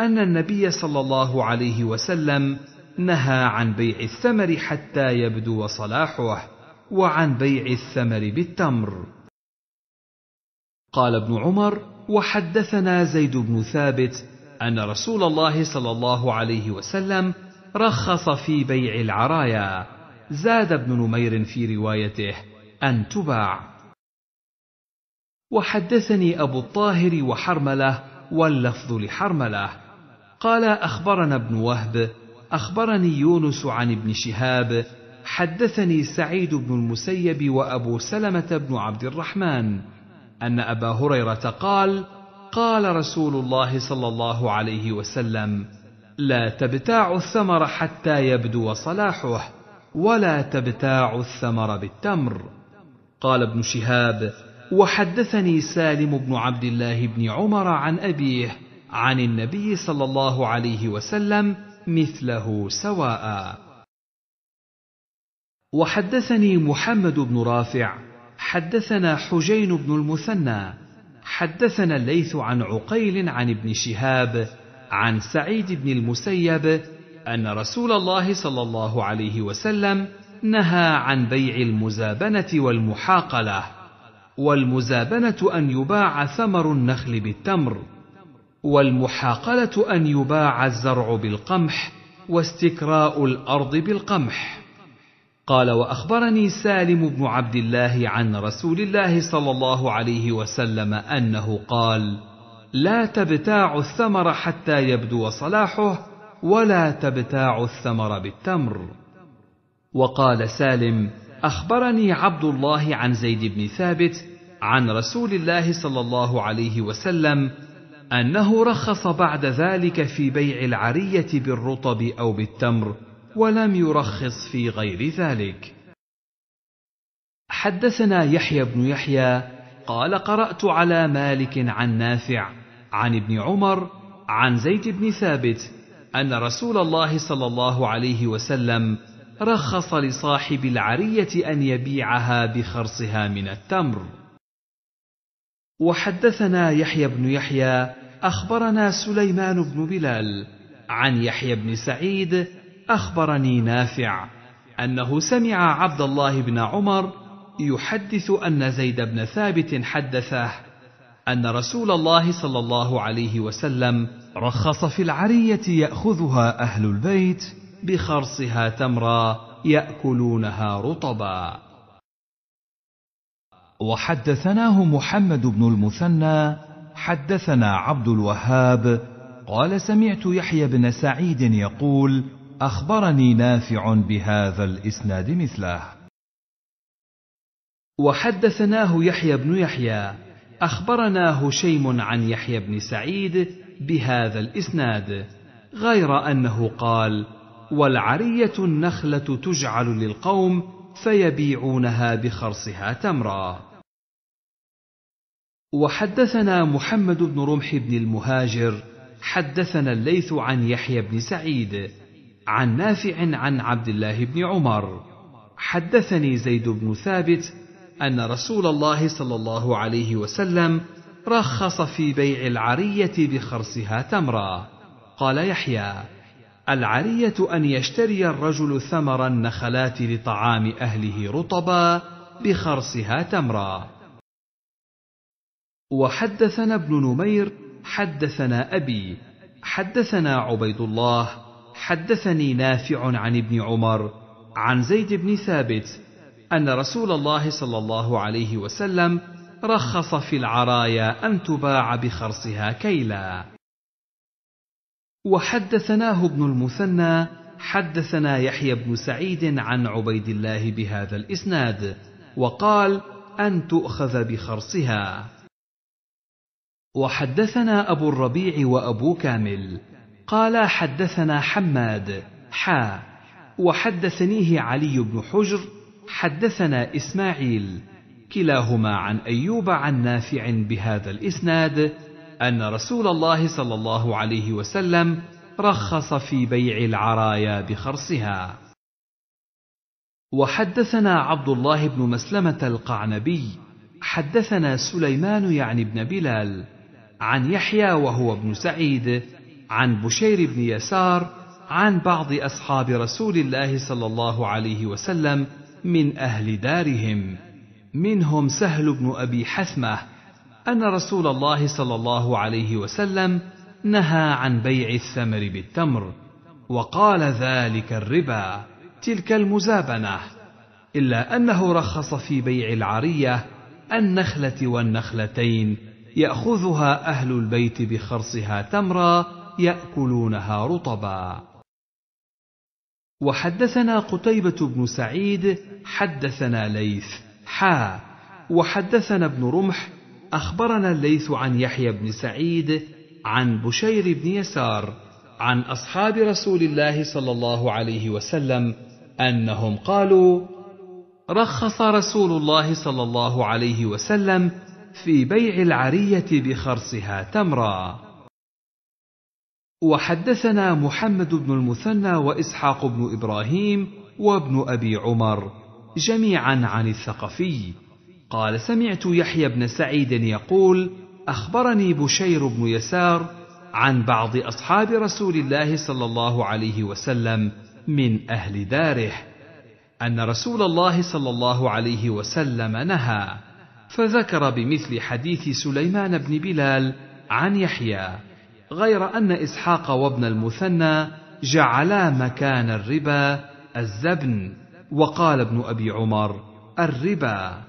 ان النبي صلى الله عليه وسلم نهى عن بيع الثمر حتى يبدو صلاحه وعن بيع الثمر بالتمر قال ابن عمر وحدثنا زيد بن ثابت ان رسول الله صلى الله عليه وسلم رخص في بيع العرايا زاد ابن نمير في روايته ان تباع وحدثني ابو الطاهر وحرمله واللفظ لحرمله قال اخبرنا ابن وهب اخبرني يونس عن ابن شهاب حدثني سعيد بن المسيب وابو سلمه بن عبد الرحمن ان ابا هريره قال قال رسول الله صلى الله عليه وسلم لا تبتاع الثمر حتى يبدو صلاحه ولا تبتاع الثمر بالتمر قال ابن شهاب وحدثني سالم بن عبد الله بن عمر عن أبيه عن النبي صلى الله عليه وسلم مثله سواء وحدثني محمد بن رافع حدثنا حجين بن المثنى حدثنا الليث عن عقيل عن ابن شهاب عن سعيد بن المسيب ان رسول الله صلى الله عليه وسلم نهى عن بيع المزابنه والمحاقله والمزابنة أن يباع ثمر النخل بالتمر والمحاقلة أن يباع الزرع بالقمح واستكراء الأرض بالقمح قال وأخبرني سالم بن عبد الله عن رسول الله صلى الله عليه وسلم أنه قال لا تبتاع الثمر حتى يبدو صلاحه ولا تبتاع الثمر بالتمر وقال سالم اخبرني عبد الله عن زيد بن ثابت عن رسول الله صلى الله عليه وسلم انه رخص بعد ذلك في بيع العريه بالرطب او بالتمر ولم يرخص في غير ذلك حدثنا يحيى بن يحيى قال قرات على مالك عن نافع عن ابن عمر عن زيد بن ثابت ان رسول الله صلى الله عليه وسلم رخص لصاحب العريه ان يبيعها بخرصها من التمر وحدثنا يحيى بن يحيى اخبرنا سليمان بن بلال عن يحيى بن سعيد اخبرني نافع انه سمع عبد الله بن عمر يحدث ان زيد بن ثابت حدثه ان رسول الله صلى الله عليه وسلم رخص في العريه ياخذها اهل البيت بخرصها تمرا ياكلونها رطبا وحدثناه محمد بن المثنى حدثنا عبد الوهاب قال سمعت يحيى بن سعيد يقول اخبرني نافع بهذا الاسناد مثله وحدثناه يحيى بن يحيى اخبرنا هشيم عن يحيى بن سعيد بهذا الاسناد غير انه قال والعريه النخله تجعل للقوم فيبيعونها بخرصها تمرا وحدثنا محمد بن رمح بن المهاجر حدثنا الليث عن يحيى بن سعيد عن نافع عن عبد الله بن عمر حدثني زيد بن ثابت ان رسول الله صلى الله عليه وسلم رخص في بيع العريه بخرصها تمرا قال يحيى العريه ان يشتري الرجل ثمر النخلات لطعام اهله رطبا بخرصها تمرا وحدثنا ابن نمير حدثنا ابي حدثنا عبيد الله حدثني نافع عن ابن عمر عن زيد بن ثابت ان رسول الله صلى الله عليه وسلم رخص في العرايا ان تباع بخرصها كيلا وحدثناه ابن المثنى حدثنا يحيى بن سعيد عن عبيد الله بهذا الاسناد وقال ان تؤخذ بخرصها وحدثنا أبو الربيع وأبو كامل قال حدثنا حماد حا وحدثنيه علي بن حجر حدثنا إسماعيل كلاهما عن أيوب عن نافع بهذا الإسناد أن رسول الله صلى الله عليه وسلم رخص في بيع العرايا بخرصها وحدثنا عبد الله بن مسلمة القعنبي حدثنا سليمان يعني بن بلال عن يحيى وهو ابن سعيد عن بشير بن يسار عن بعض اصحاب رسول الله صلى الله عليه وسلم من اهل دارهم منهم سهل بن ابي حثمه ان رسول الله صلى الله عليه وسلم نهى عن بيع الثمر بالتمر وقال ذلك الربا تلك المزابنه الا انه رخص في بيع العريه النخله والنخلتين يأخذها أهل البيت بخرصها تمرا يأكلونها رطبا. وحدثنا قتيبة بن سعيد حدثنا ليث حا وحدثنا ابن رمح أخبرنا الليث عن يحيى بن سعيد عن بشير بن يسار عن أصحاب رسول الله صلى الله عليه وسلم أنهم قالوا رخص رسول الله صلى الله عليه وسلم في بيع العريه بخرصها تمرا وحدثنا محمد بن المثنى واسحاق بن ابراهيم وابن ابي عمر جميعا عن الثقفي قال سمعت يحيى بن سعيد يقول اخبرني بشير بن يسار عن بعض اصحاب رسول الله صلى الله عليه وسلم من اهل داره ان رسول الله صلى الله عليه وسلم نهى فذكر بمثل حديث سليمان بن بلال عن يحيى غير ان اسحاق وابن المثنى جعلا مكان الربا الزبن وقال ابن ابي عمر الربا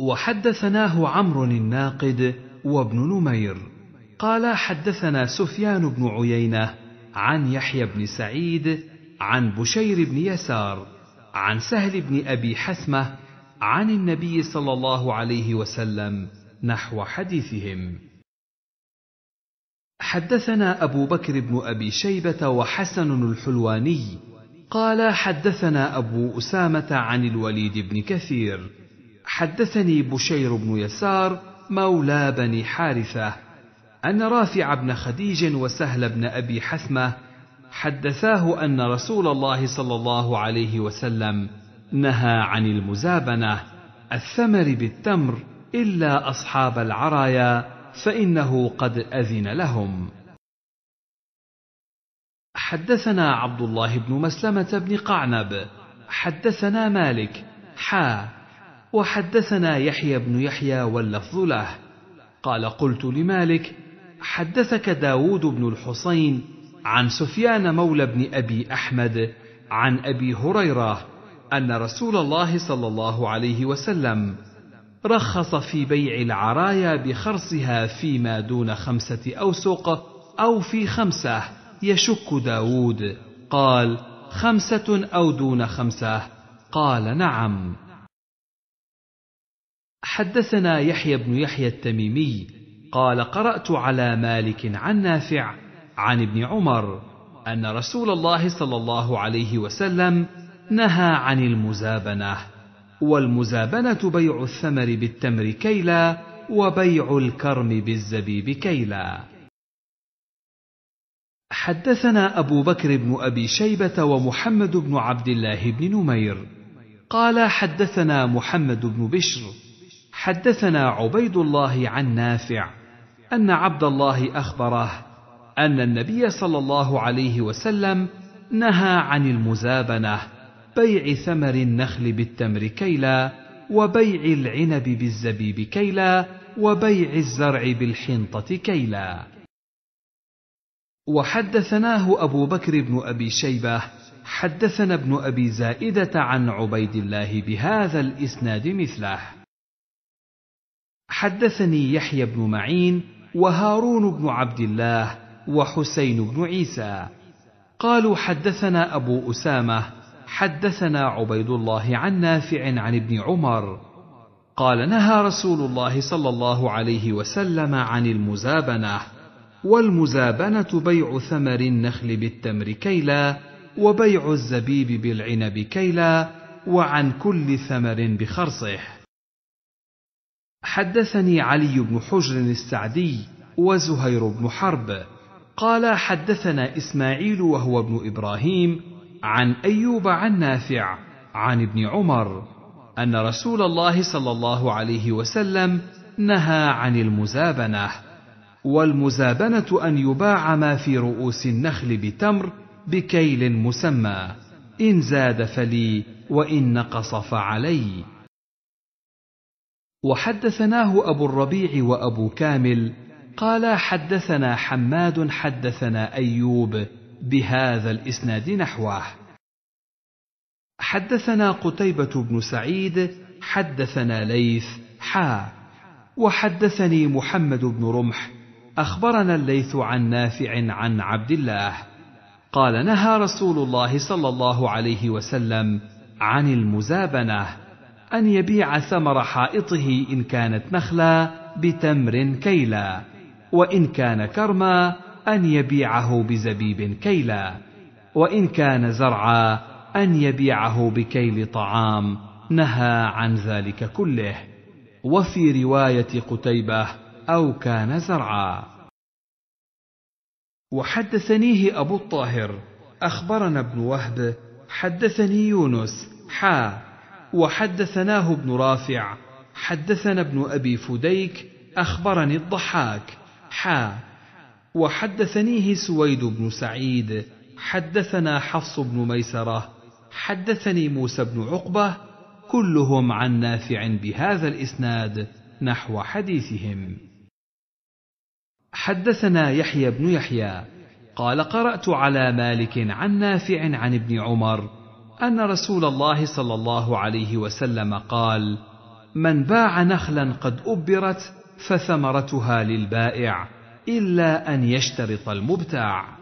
وحدثناه عمرو الناقد وابن نمير قال حدثنا سفيان بن عيينه عن يحيى بن سعيد عن بشير بن يسار عن سهل بن ابي حثمه عن النبي صلى الله عليه وسلم نحو حديثهم حدثنا ابو بكر بن ابي شيبه وحسن الحلواني قال حدثنا ابو اسامه عن الوليد بن كثير حدثني بشير بن يسار مولى بني حارثه ان رافع بن خديج وسهل بن ابي حثمه حدثاه ان رسول الله صلى الله عليه وسلم نهى عن المزابنه الثمر بالتمر الا اصحاب العرايا فانه قد اذن لهم حدثنا عبد الله بن مسلمه بن قعنب حدثنا مالك حا وحدثنا يحيى بن يحيى واللفظ له قال قلت لمالك حدثك داود بن الحصين عن سفيان مولى بن ابي احمد عن ابي هريره ان رسول الله صلى الله عليه وسلم رخص في بيع العرايا بخرصها فيما دون خمسه اوسق او في خمسه يشك داود قال خمسه او دون خمسه قال نعم حدثنا يحيى بن يحيى التميمي قال قرات على مالك عن نافع عن ابن عمر ان رسول الله صلى الله عليه وسلم نهى عن المزابنه والمزابنه بيع الثمر بالتمر كيلا وبيع الكرم بالزبيب كيلا حدثنا ابو بكر بن ابي شيبه ومحمد بن عبد الله بن نمير قال حدثنا محمد بن بشر حدثنا عبيد الله عن نافع ان عبد الله اخبره ان النبي صلى الله عليه وسلم نهى عن المزابنه بيع ثمر النخل بالتمر كيلا وبيع العنب بالزبيب كيلا وبيع الزرع بالحنطة كيلا وحدثناه أبو بكر بن أبي شيبة حدثنا ابن أبي زائدة عن عبيد الله بهذا الإسناد مثله حدثني يحيى بن معين وهارون بن عبد الله وحسين بن عيسى قالوا حدثنا أبو أسامة حدثنا عبيد الله عن نافع عن ابن عمر قال نهى رسول الله صلى الله عليه وسلم عن المزابنه والمزابنه بيع ثمر النخل بالتمر كيلا وبيع الزبيب بالعنب كيلا وعن كل ثمر بخرصه حدثني علي بن حجر السعدي وزهير بن حرب قال حدثنا اسماعيل وهو ابن ابراهيم عن ايوب عن نافع عن ابن عمر ان رسول الله صلى الله عليه وسلم نهى عن المزابنه والمزابنه ان يباع ما في رؤوس النخل بتمر بكيل مسمى ان زاد فلي وان نقص فعلي وحدثناه ابو الربيع وابو كامل قالا حدثنا حماد حدثنا ايوب بهذا الاسناد نحوه حدثنا قتيبة بن سعيد حدثنا ليث حا وحدثني محمد بن رمح أخبرنا الليث عن نافع عن عبد الله قال نهى رسول الله صلى الله عليه وسلم عن المزابنة أن يبيع ثمر حائطه إن كانت نخلا بتمر كيلا وإن كان كرما أن يبيعه بزبيب كيلا وإن كان زرعا أن يبيعه بكيل طعام نهى عن ذلك كله وفي رواية قتيبة أو كان زرعا وحدثنيه أبو الطاهر أخبرنا ابن وهب حدثني يونس حا وحدثناه ابن رافع حدثنا ابن أبي فديك أخبرني الضحاك حا وحدثنيه سويد بن سعيد حدثنا حفص بن ميسره حدثني موسى بن عقبه كلهم عن نافع بهذا الاسناد نحو حديثهم حدثنا يحيى بن يحيى قال قرات على مالك عن نافع عن ابن عمر ان رسول الله صلى الله عليه وسلم قال من باع نخلا قد ابرت فثمرتها للبائع إلا أن يشترط المبتاع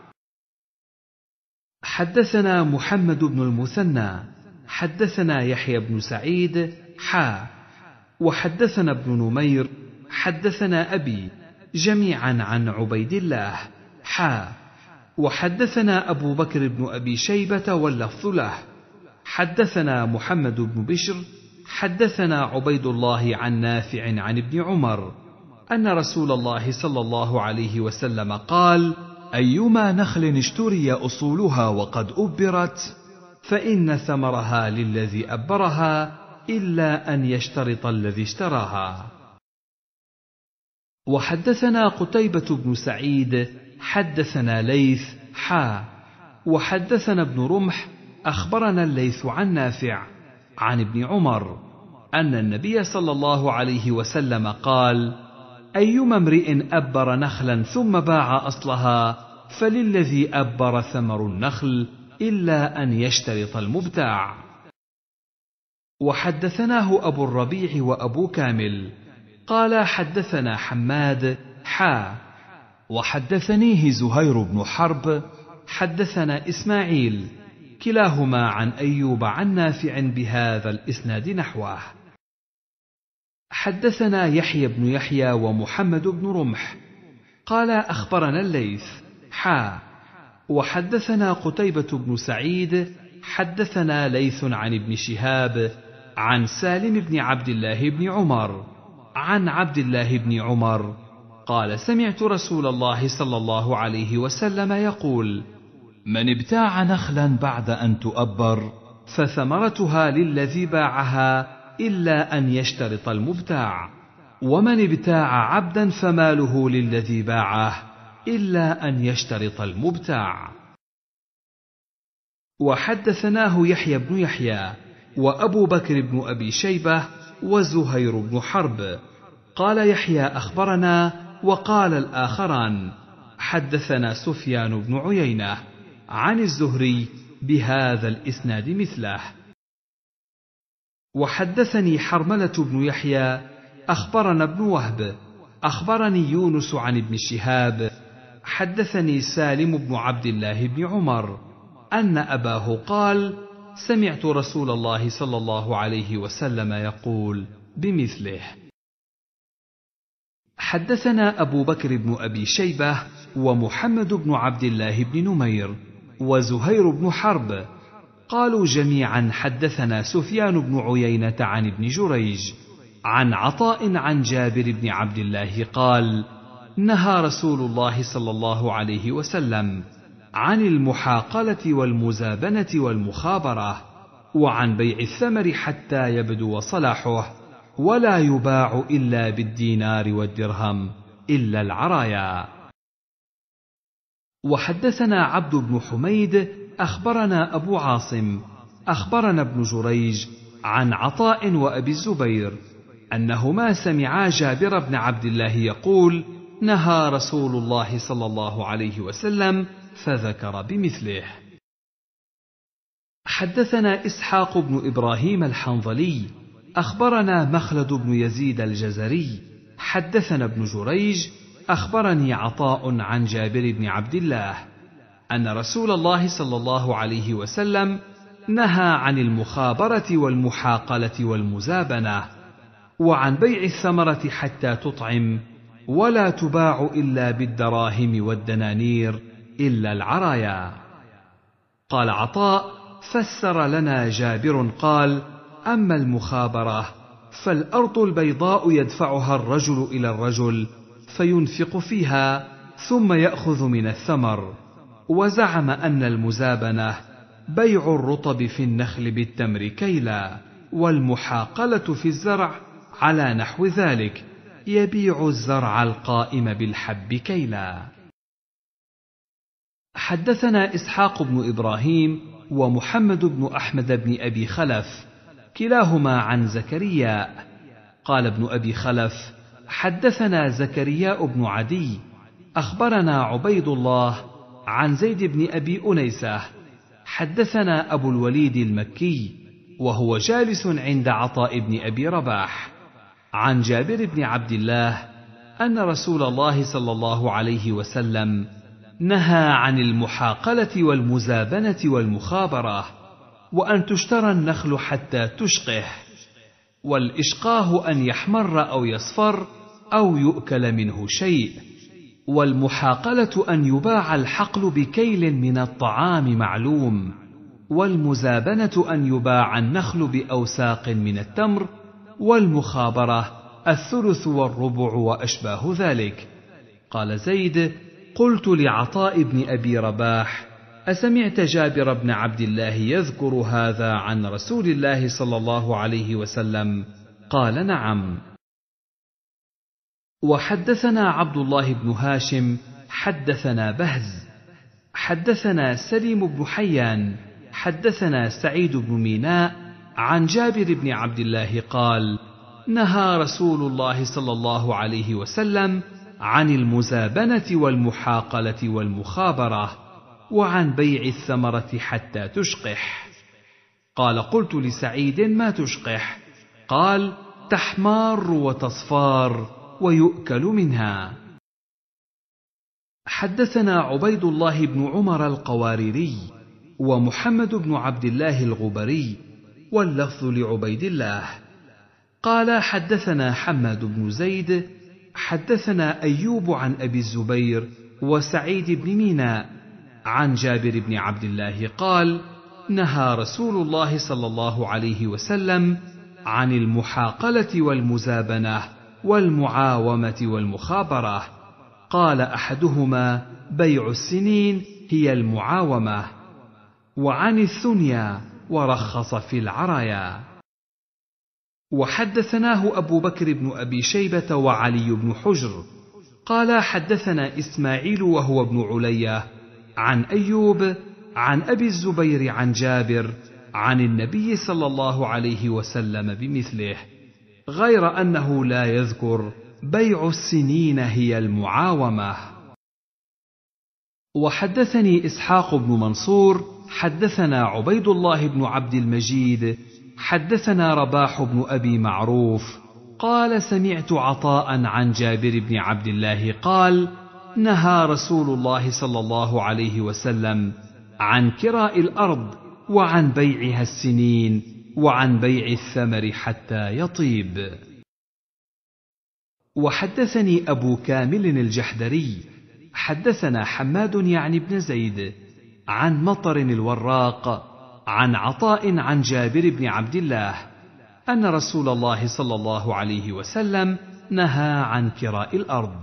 حدثنا محمد بن المثنى حدثنا يحيى بن سعيد حا وحدثنا ابن نمير حدثنا أبي جميعا عن عبيد الله حا وحدثنا أبو بكر بن أبي شيبة واللفظ له حدثنا محمد بن بشر حدثنا عبيد الله عن نافع عن ابن عمر ان رسول الله صلى الله عليه وسلم قال ايما نخل اشتري اصولها وقد ابرت فان ثمرها للذي ابرها الا ان يشترط الذي اشتراها وحدثنا قتيبه بن سعيد حدثنا ليث حا وحدثنا ابن رمح اخبرنا الليث عن نافع عن ابن عمر ان النبي صلى الله عليه وسلم قال أيما امرئ أبر نخلا ثم باع أصلها فللذي أبر ثمر النخل إلا أن يشترط المبتاع. وحدثناه أبو الربيع وأبو كامل قال حدثنا حماد حا وحدثنيه زهير بن حرب حدثنا إسماعيل كلاهما عن أيوب عن نافع بهذا الإسناد نحوه حدثنا يحيى بن يحيى ومحمد بن رمح قال اخبرنا الليث حا وحدثنا قتيبه بن سعيد حدثنا ليث عن ابن شهاب عن سالم بن عبد الله بن عمر عن عبد الله بن عمر قال سمعت رسول الله صلى الله عليه وسلم يقول من ابتاع نخلا بعد ان تؤبر فثمرتها للذي باعها إلا أن يشترط المبتاع ومن ابتاع عبدا فماله للذي باعه إلا أن يشترط المبتاع وحدثناه يحيى بن يحيى وأبو بكر بن أبي شيبة وزهير بن حرب قال يحيى أخبرنا وقال الآخران حدثنا سفيان بن عيينة عن الزهري بهذا الإسناد مثله وحدثني حرمله بن يحيى اخبرنا ابن وهب اخبرني يونس عن ابن شهاب حدثني سالم بن عبد الله بن عمر ان اباه قال سمعت رسول الله صلى الله عليه وسلم يقول بمثله حدثنا ابو بكر بن ابي شيبه ومحمد بن عبد الله بن نمير وزهير بن حرب قالوا جميعا حدثنا سفيان بن عيينه عن ابن جريج عن عطاء عن جابر بن عبد الله قال نهى رسول الله صلى الله عليه وسلم عن المحاقله والمزابنه والمخابره وعن بيع الثمر حتى يبدو صلاحه ولا يباع الا بالدينار والدرهم الا العرايا وحدثنا عبد بن حميد اخبرنا ابو عاصم اخبرنا ابن جريج عن عطاء وابي الزبير انهما سمعا جابر بن عبد الله يقول نهى رسول الله صلى الله عليه وسلم فذكر بمثله حدثنا اسحاق بن ابراهيم الحنظلي اخبرنا مخلد بن يزيد الجزري حدثنا ابن جريج اخبرني عطاء عن جابر بن عبد الله ان رسول الله صلى الله عليه وسلم نهى عن المخابره والمحاقله والمزابنه وعن بيع الثمره حتى تطعم ولا تباع الا بالدراهم والدنانير الا العرايا قال عطاء فسر لنا جابر قال اما المخابره فالارض البيضاء يدفعها الرجل الى الرجل فينفق فيها ثم ياخذ من الثمر وزعم أن المزابنة بيع الرطب في النخل بالتمر كيلا والمحاقلة في الزرع على نحو ذلك يبيع الزرع القائم بالحب كيلا حدثنا إسحاق بن إبراهيم ومحمد بن أحمد بن أبي خلف كلاهما عن زكريا قال ابن أبي خلف حدثنا زكريا بن عدي أخبرنا عبيد الله عن زيد بن أبي أنيسة حدثنا أبو الوليد المكي وهو جالس عند عطاء بن أبي رباح عن جابر بن عبد الله أن رسول الله صلى الله عليه وسلم نهى عن المحاقلة والمزابنة والمخابرة وأن تشترى النخل حتى تشقه والإشقاه أن يحمر أو يصفر أو يؤكل منه شيء والمحاقلة أن يباع الحقل بكيل من الطعام معلوم، والمزابنة أن يباع النخل بأوساق من التمر، والمخابرة الثلث والربع وأشباه ذلك. قال زيد: قلت لعطاء بن أبي رباح: أسمعت جابر بن عبد الله يذكر هذا عن رسول الله صلى الله عليه وسلم؟ قال نعم. وحدثنا عبد الله بن هاشم حدثنا بهز حدثنا سليم بن حيان حدثنا سعيد بن ميناء عن جابر بن عبد الله قال نهى رسول الله صلى الله عليه وسلم عن المزابنه والمحاقله والمخابره وعن بيع الثمره حتى تشقح قال قلت لسعيد ما تشقح قال تحمار وتصفار ويؤكل منها حدثنا عبيد الله بن عمر القواريري ومحمد بن عبد الله الغبري واللفظ لعبيد الله قال حدثنا حماد بن زيد حدثنا ايوب عن ابي الزبير وسعيد بن مينا عن جابر بن عبد الله قال نهى رسول الله صلى الله عليه وسلم عن المحاقله والمزابنه والمعاومه والمخابره قال احدهما بيع السنين هي المعاومه وعن الثنيا ورخص في العرايا وحدثناه ابو بكر بن ابي شيبه وعلي بن حجر قال حدثنا اسماعيل وهو ابن علية عن ايوب عن ابي الزبير عن جابر عن النبي صلى الله عليه وسلم بمثله غير انه لا يذكر بيع السنين هي المعاومه وحدثني اسحاق بن منصور حدثنا عبيد الله بن عبد المجيد حدثنا رباح بن ابي معروف قال سمعت عطاء عن جابر بن عبد الله قال نهى رسول الله صلى الله عليه وسلم عن كراء الارض وعن بيعها السنين وعن بيع الثمر حتى يطيب وحدثني ابو كامل الجحدري حدثنا حماد يعني بن زيد عن مطر الوراق عن عطاء عن جابر بن عبد الله ان رسول الله صلى الله عليه وسلم نهى عن كراء الارض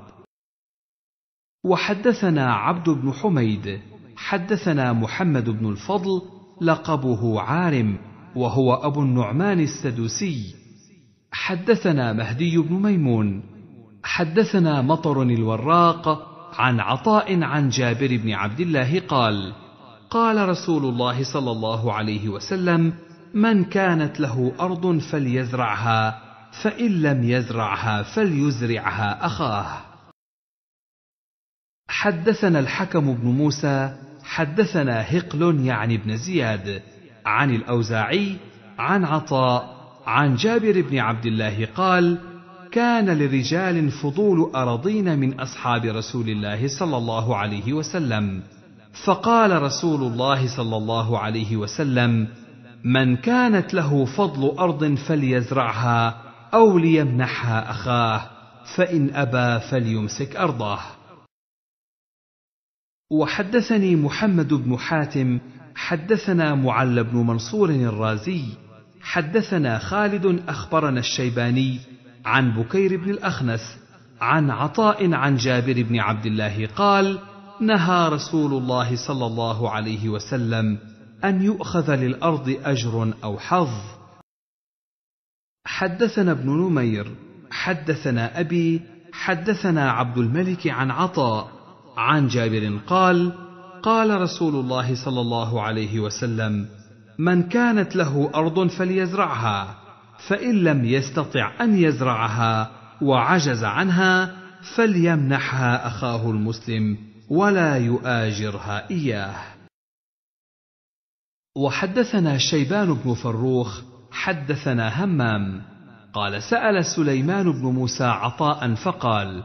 وحدثنا عبد بن حميد حدثنا محمد بن الفضل لقبه عارم وهو أبو النعمان السدوسي حدثنا مهدي بن ميمون حدثنا مطر الوراق عن عطاء عن جابر بن عبد الله قال قال رسول الله صلى الله عليه وسلم من كانت له أرض فليزرعها فإن لم يزرعها فليزرعها أخاه حدثنا الحكم بن موسى حدثنا هقل يعني بن زياد عن الاوزاعي عن عطاء عن جابر بن عبد الله قال كان لرجال فضول اراضين من اصحاب رسول الله صلى الله عليه وسلم فقال رسول الله صلى الله عليه وسلم من كانت له فضل ارض فليزرعها او ليمنحها اخاه فان ابى فليمسك ارضه وحدثني محمد بن حاتم حدثنا معل بن منصور الرازي حدثنا خالد اخبرنا الشيباني عن بكير بن الاخنس عن عطاء عن جابر بن عبد الله قال نهى رسول الله صلى الله عليه وسلم ان يؤخذ للارض اجر او حظ حدثنا ابن نمير حدثنا ابي حدثنا عبد الملك عن عطاء عن جابر قال قال رسول الله صلى الله عليه وسلم من كانت له ارض فليزرعها فان لم يستطع ان يزرعها وعجز عنها فليمنحها اخاه المسلم ولا يؤاجرها اياه وحدثنا شيبان بن فروخ حدثنا همام قال سال سليمان بن موسى عطاء فقال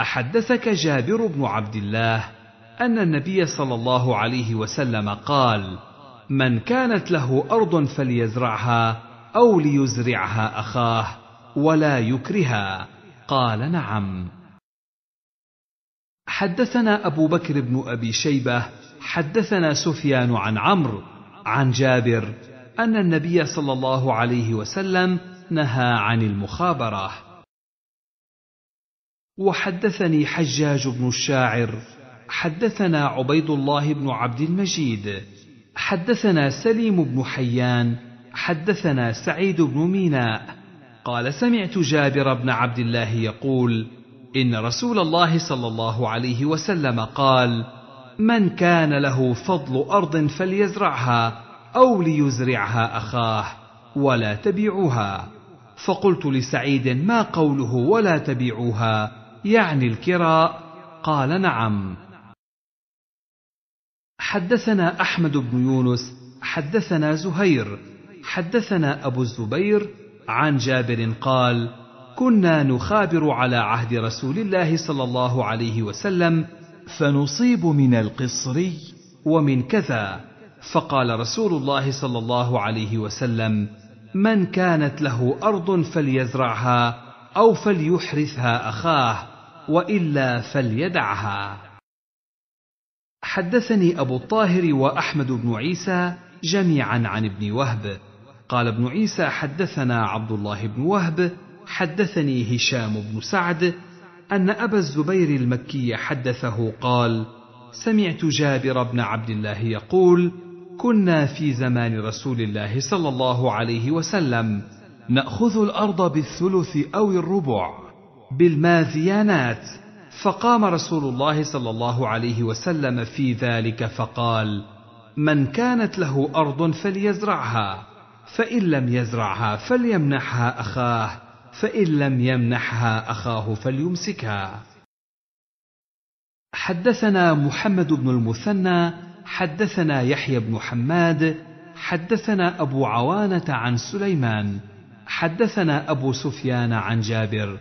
احدثك جابر بن عبد الله ان النبي صلى الله عليه وسلم قال من كانت له ارض فليزرعها او ليزرعها اخاه ولا يكرها قال نعم حدثنا ابو بكر بن ابي شيبه حدثنا سفيان عن عمرو عن جابر ان النبي صلى الله عليه وسلم نهى عن المخابره وحدثني حجاج بن الشاعر حدثنا عبيد الله بن عبد المجيد حدثنا سليم بن حيان حدثنا سعيد بن ميناء قال سمعت جابر بن عبد الله يقول ان رسول الله صلى الله عليه وسلم قال من كان له فضل ارض فليزرعها او ليزرعها اخاه ولا تبيعوها فقلت لسعيد ما قوله ولا تبيعوها يعني الكراء قال نعم حدثنا احمد بن يونس حدثنا زهير حدثنا ابو الزبير عن جابر قال كنا نخابر على عهد رسول الله صلى الله عليه وسلم فنصيب من القصري ومن كذا فقال رسول الله صلى الله عليه وسلم من كانت له ارض فليزرعها او فليحرثها اخاه والا فليدعها حدثني أبو الطاهر وأحمد بن عيسى جميعا عن ابن وهب قال ابن عيسى حدثنا عبد الله بن وهب حدثني هشام بن سعد أن أبا الزبير المكي حدثه قال سمعت جابر بن عبد الله يقول كنا في زمان رسول الله صلى الله عليه وسلم ناخذ الارض بالثلث او الربع بالماذيانات فقام رسول الله صلى الله عليه وسلم في ذلك فقال من كانت له ارض فليزرعها فان لم يزرعها فليمنحها اخاه فان لم يمنحها اخاه فليمسكها حدثنا محمد بن المثنى حدثنا يحيى بن حماد حدثنا ابو عوانه عن سليمان حدثنا ابو سفيان عن جابر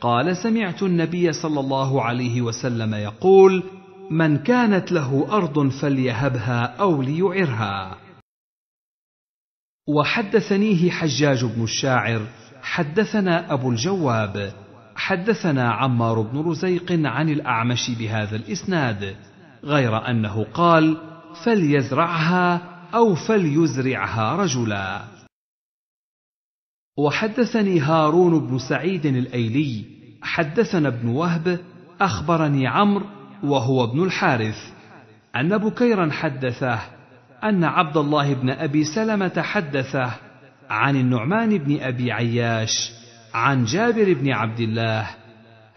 قال سمعت النبي صلى الله عليه وسلم يقول من كانت له ارض فليهبها او ليعرها وحدثنيه حجاج بن الشاعر حدثنا ابو الجواب حدثنا عمار بن رزيق عن الاعمش بهذا الاسناد غير انه قال فليزرعها او فليزرعها رجلا وحدثني هارون بن سعيد الايلي حدثنا ابن وهب اخبرني عمرو وهو ابن الحارث ان بكيرا حدثه ان عبد الله بن ابي سلمه حدثه عن النعمان بن ابي عياش عن جابر بن عبد الله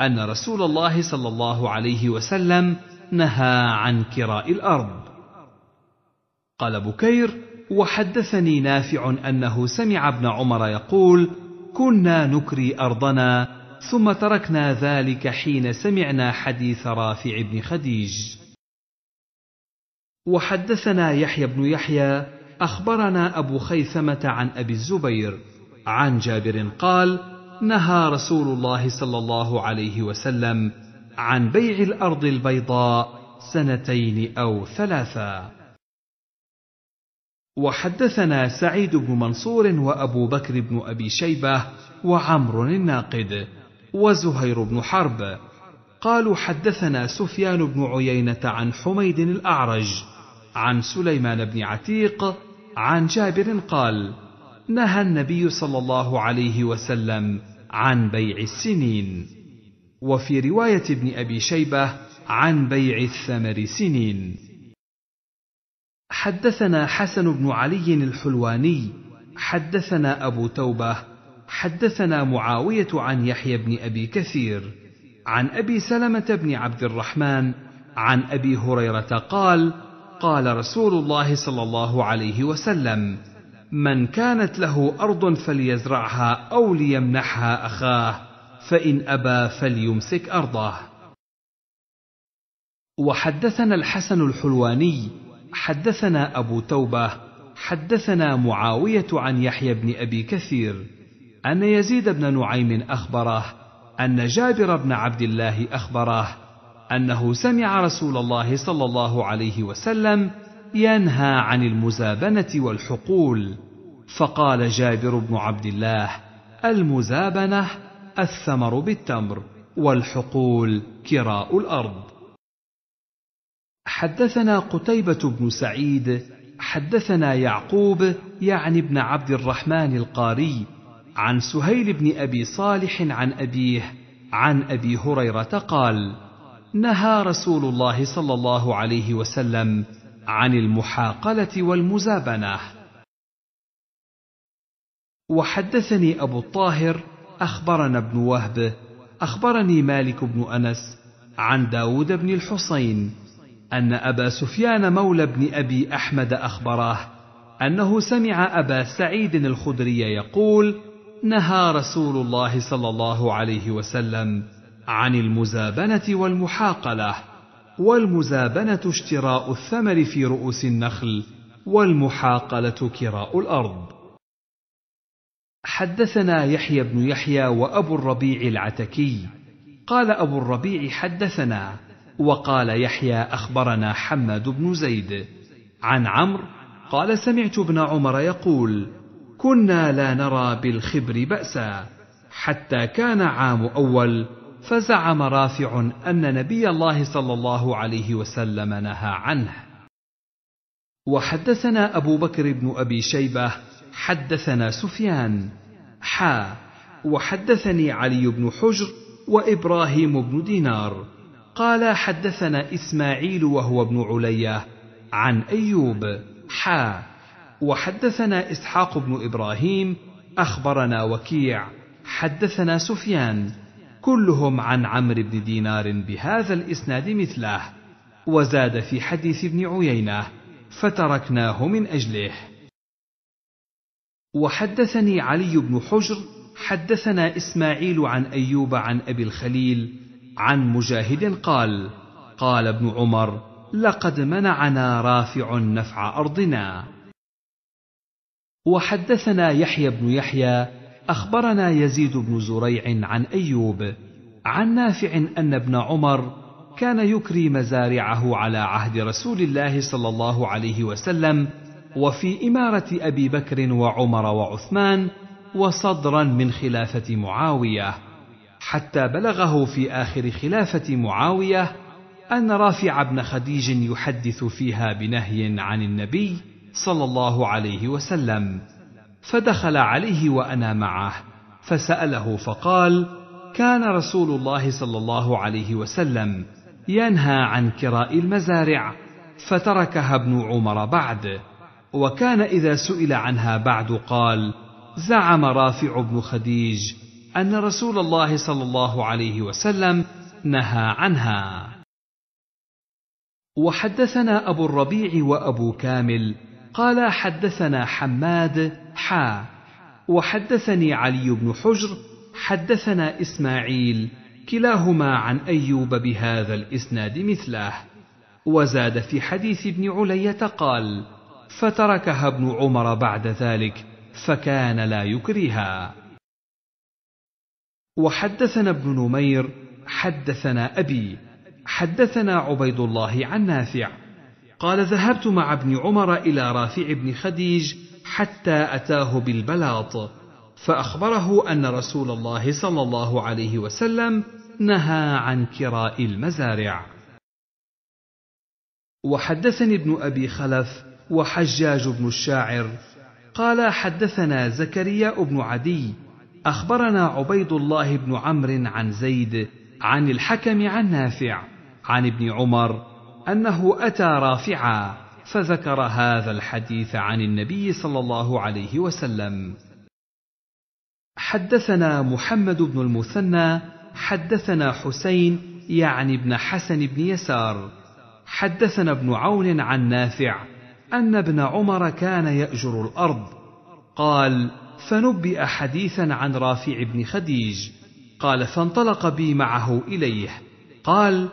ان رسول الله صلى الله عليه وسلم نهى عن كراء الارض قال بكير وحدثني نافع انه سمع ابن عمر يقول كنا نكري ارضنا ثم تركنا ذلك حين سمعنا حديث رافع بن خديج وحدثنا يحيى بن يحيى اخبرنا ابو خيثمه عن ابي الزبير عن جابر قال نهى رسول الله صلى الله عليه وسلم عن بيع الارض البيضاء سنتين او ثلاثا وحدثنا سعيد بن منصور وابو بكر بن ابي شيبه وعمر الناقد وزهير بن حرب قالوا حدثنا سفيان بن عيينه عن حميد الاعرج عن سليمان بن عتيق عن جابر قال نهى النبي صلى الله عليه وسلم عن بيع السنين وفي روايه ابن ابي شيبه عن بيع الثمر سنين حدثنا حسن بن علي الحلواني حدثنا ابو توبه حدثنا معاويه عن يحيى بن ابي كثير عن ابي سلمه بن عبد الرحمن عن ابي هريره قال قال رسول الله صلى الله عليه وسلم من كانت له ارض فليزرعها او ليمنحها اخاه فان ابى فليمسك ارضه وحدثنا الحسن الحلواني حدثنا أبو توبة حدثنا معاوية عن يحيى بن أبي كثير أن يزيد بن نعيم أخبره أن جابر بن عبد الله أخبره أنه سمع رسول الله صلى الله عليه وسلم ينهى عن المزابنة والحقول فقال جابر بن عبد الله المزابنة الثمر بالتمر والحقول كراء الأرض حدثنا قتيبة بن سعيد حدثنا يعقوب يعني بن عبد الرحمن القاري عن سهيل بن أبي صالح عن أبيه عن أبي هريرة قال: نهى رسول الله صلى الله عليه وسلم عن المحاقلة والمزابنة. وحدثني أبو الطاهر أخبرنا ابن وهب أخبرني مالك بن أنس عن داود بن الحسين أن أبا سفيان مولى بن أبي أحمد أخبراه أنه سمع أبا سعيد الخدري يقول: نهى رسول الله صلى الله عليه وسلم عن المزابنة والمحاقلة، والمزابنة اشتراء الثمر في رؤوس النخل، والمحاقلة كراء الأرض. حدثنا يحيى بن يحيى وأبو الربيع العتكي، قال أبو الربيع حدثنا وقال يحيى اخبرنا حماد بن زيد عن عمرو قال سمعت ابن عمر يقول كنا لا نرى بالخبر باسا حتى كان عام اول فزعم رافع ان نبي الله صلى الله عليه وسلم نهى عنه وحدثنا ابو بكر بن ابي شيبه حدثنا سفيان حا وحدثني علي بن حجر وابراهيم بن دينار قال حدثنا إسماعيل وهو ابن علية عن أيوب حا وحدثنا إسحاق بن إبراهيم أخبرنا وكيع حدثنا سفيان كلهم عن عمرو بن دينار بهذا الإسناد مثله وزاد في حديث ابن عيينة فتركناه من أجله وحدثني علي بن حجر حدثنا إسماعيل عن أيوب عن أبي الخليل عن مجاهد قال قال ابن عمر لقد منعنا رافع نفع ارضنا وحدثنا يحيى بن يحيى اخبرنا يزيد بن زريع عن ايوب عن نافع ان ابن عمر كان يكري مزارعه على عهد رسول الله صلى الله عليه وسلم وفي اماره ابي بكر وعمر وعثمان وصدرا من خلافه معاويه حتى بلغه في آخر خلافة معاوية أن رافع بن خديج يحدث فيها بنهي عن النبي صلى الله عليه وسلم فدخل عليه وأنا معه فسأله فقال كان رسول الله صلى الله عليه وسلم ينهى عن كراء المزارع فتركها ابن عمر بعد وكان إذا سئل عنها بعد قال زعم رافع بن خديج ان رسول الله صلى الله عليه وسلم نهى عنها وحدثنا ابو الربيع وابو كامل قال حدثنا حماد حا وحدثني علي بن حجر حدثنا اسماعيل كلاهما عن ايوب بهذا الاسناد مثله وزاد في حديث ابن علية قال: فتركها ابن عمر بعد ذلك فكان لا يكرهها. وحدثنا ابن نمير حدثنا أبي حدثنا عبيد الله عن نافع قال ذهبت مع ابن عمر إلى رافع بن خديج حتى أتاه بالبلاط فأخبره أن رسول الله صلى الله عليه وسلم نهى عن كراء المزارع وحدثني ابن أبي خلف وحجاج بن الشاعر قال حدثنا زكريا بن عدي اخبرنا عبيد الله بن عمرو عن زيد عن الحكم عن نافع عن ابن عمر انه اتى رافعا فذكر هذا الحديث عن النبي صلى الله عليه وسلم حدثنا محمد بن المثنى حدثنا حسين يعني ابن حسن بن يسار حدثنا ابن عون عن نافع ان ابن عمر كان ياجر الارض قال فنبئ حديثا عن رافع بن خديج قال فانطلق بي معه اليه قال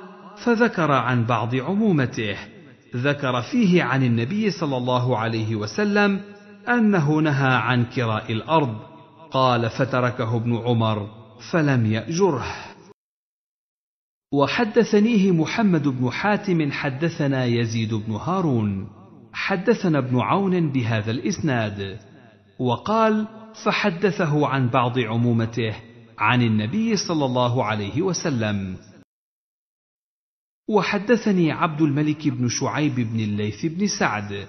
فذكر عن بعض عمومته ذكر فيه عن النبي صلى الله عليه وسلم انه نهى عن كراء الارض قال فتركه ابن عمر فلم ياجره وحدثنيه محمد بن حاتم حدثنا يزيد بن هارون حدثنا ابن عون بهذا الاسناد وقال فحدثه عن بعض عمومته عن النبي صلى الله عليه وسلم وحدثني عبد الملك بن شعيب بن الليث بن سعد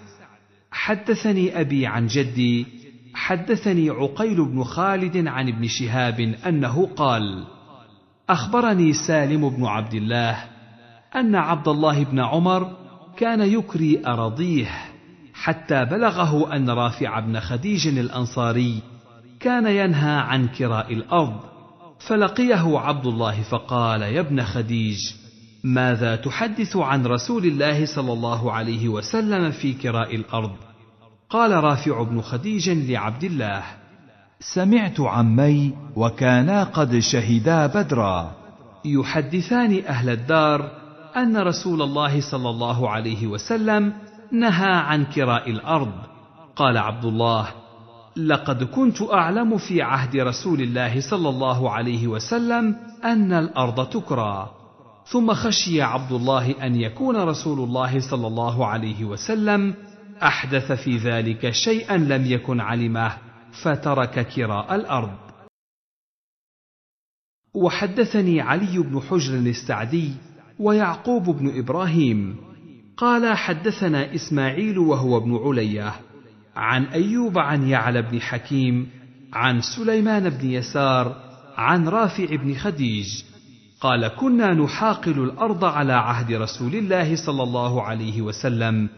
حدثني ابي عن جدي حدثني عقيل بن خالد عن ابن شهاب انه قال اخبرني سالم بن عبد الله ان عبد الله بن عمر كان يكري اراضيه حتى بلغه ان رافع بن خديج الانصاري كان ينهى عن كراء الارض فلقيه عبد الله فقال يا ابن خديج ماذا تحدث عن رسول الله صلى الله عليه وسلم في كراء الارض قال رافع بن خديج لعبد الله سمعت عمي وكانا قد شهدا بدرا يحدثان اهل الدار ان رسول الله صلى الله عليه وسلم نهى عن كراء الارض قال عبد الله لقد كنت اعلم في عهد رسول الله صلى الله عليه وسلم ان الارض تكرى ثم خشي عبد الله ان يكون رسول الله صلى الله عليه وسلم احدث في ذلك شيئا لم يكن علمه فترك كراء الارض وحدثني علي بن حجر السعدي ويعقوب بن ابراهيم قال حدثنا اسماعيل وهو ابن عليه عن أيوب عن يعلى بن حكيم عن سليمان بن يسار عن رافع بن خديج قال كنا نحاقل الأرض على عهد رسول الله صلى الله عليه وسلم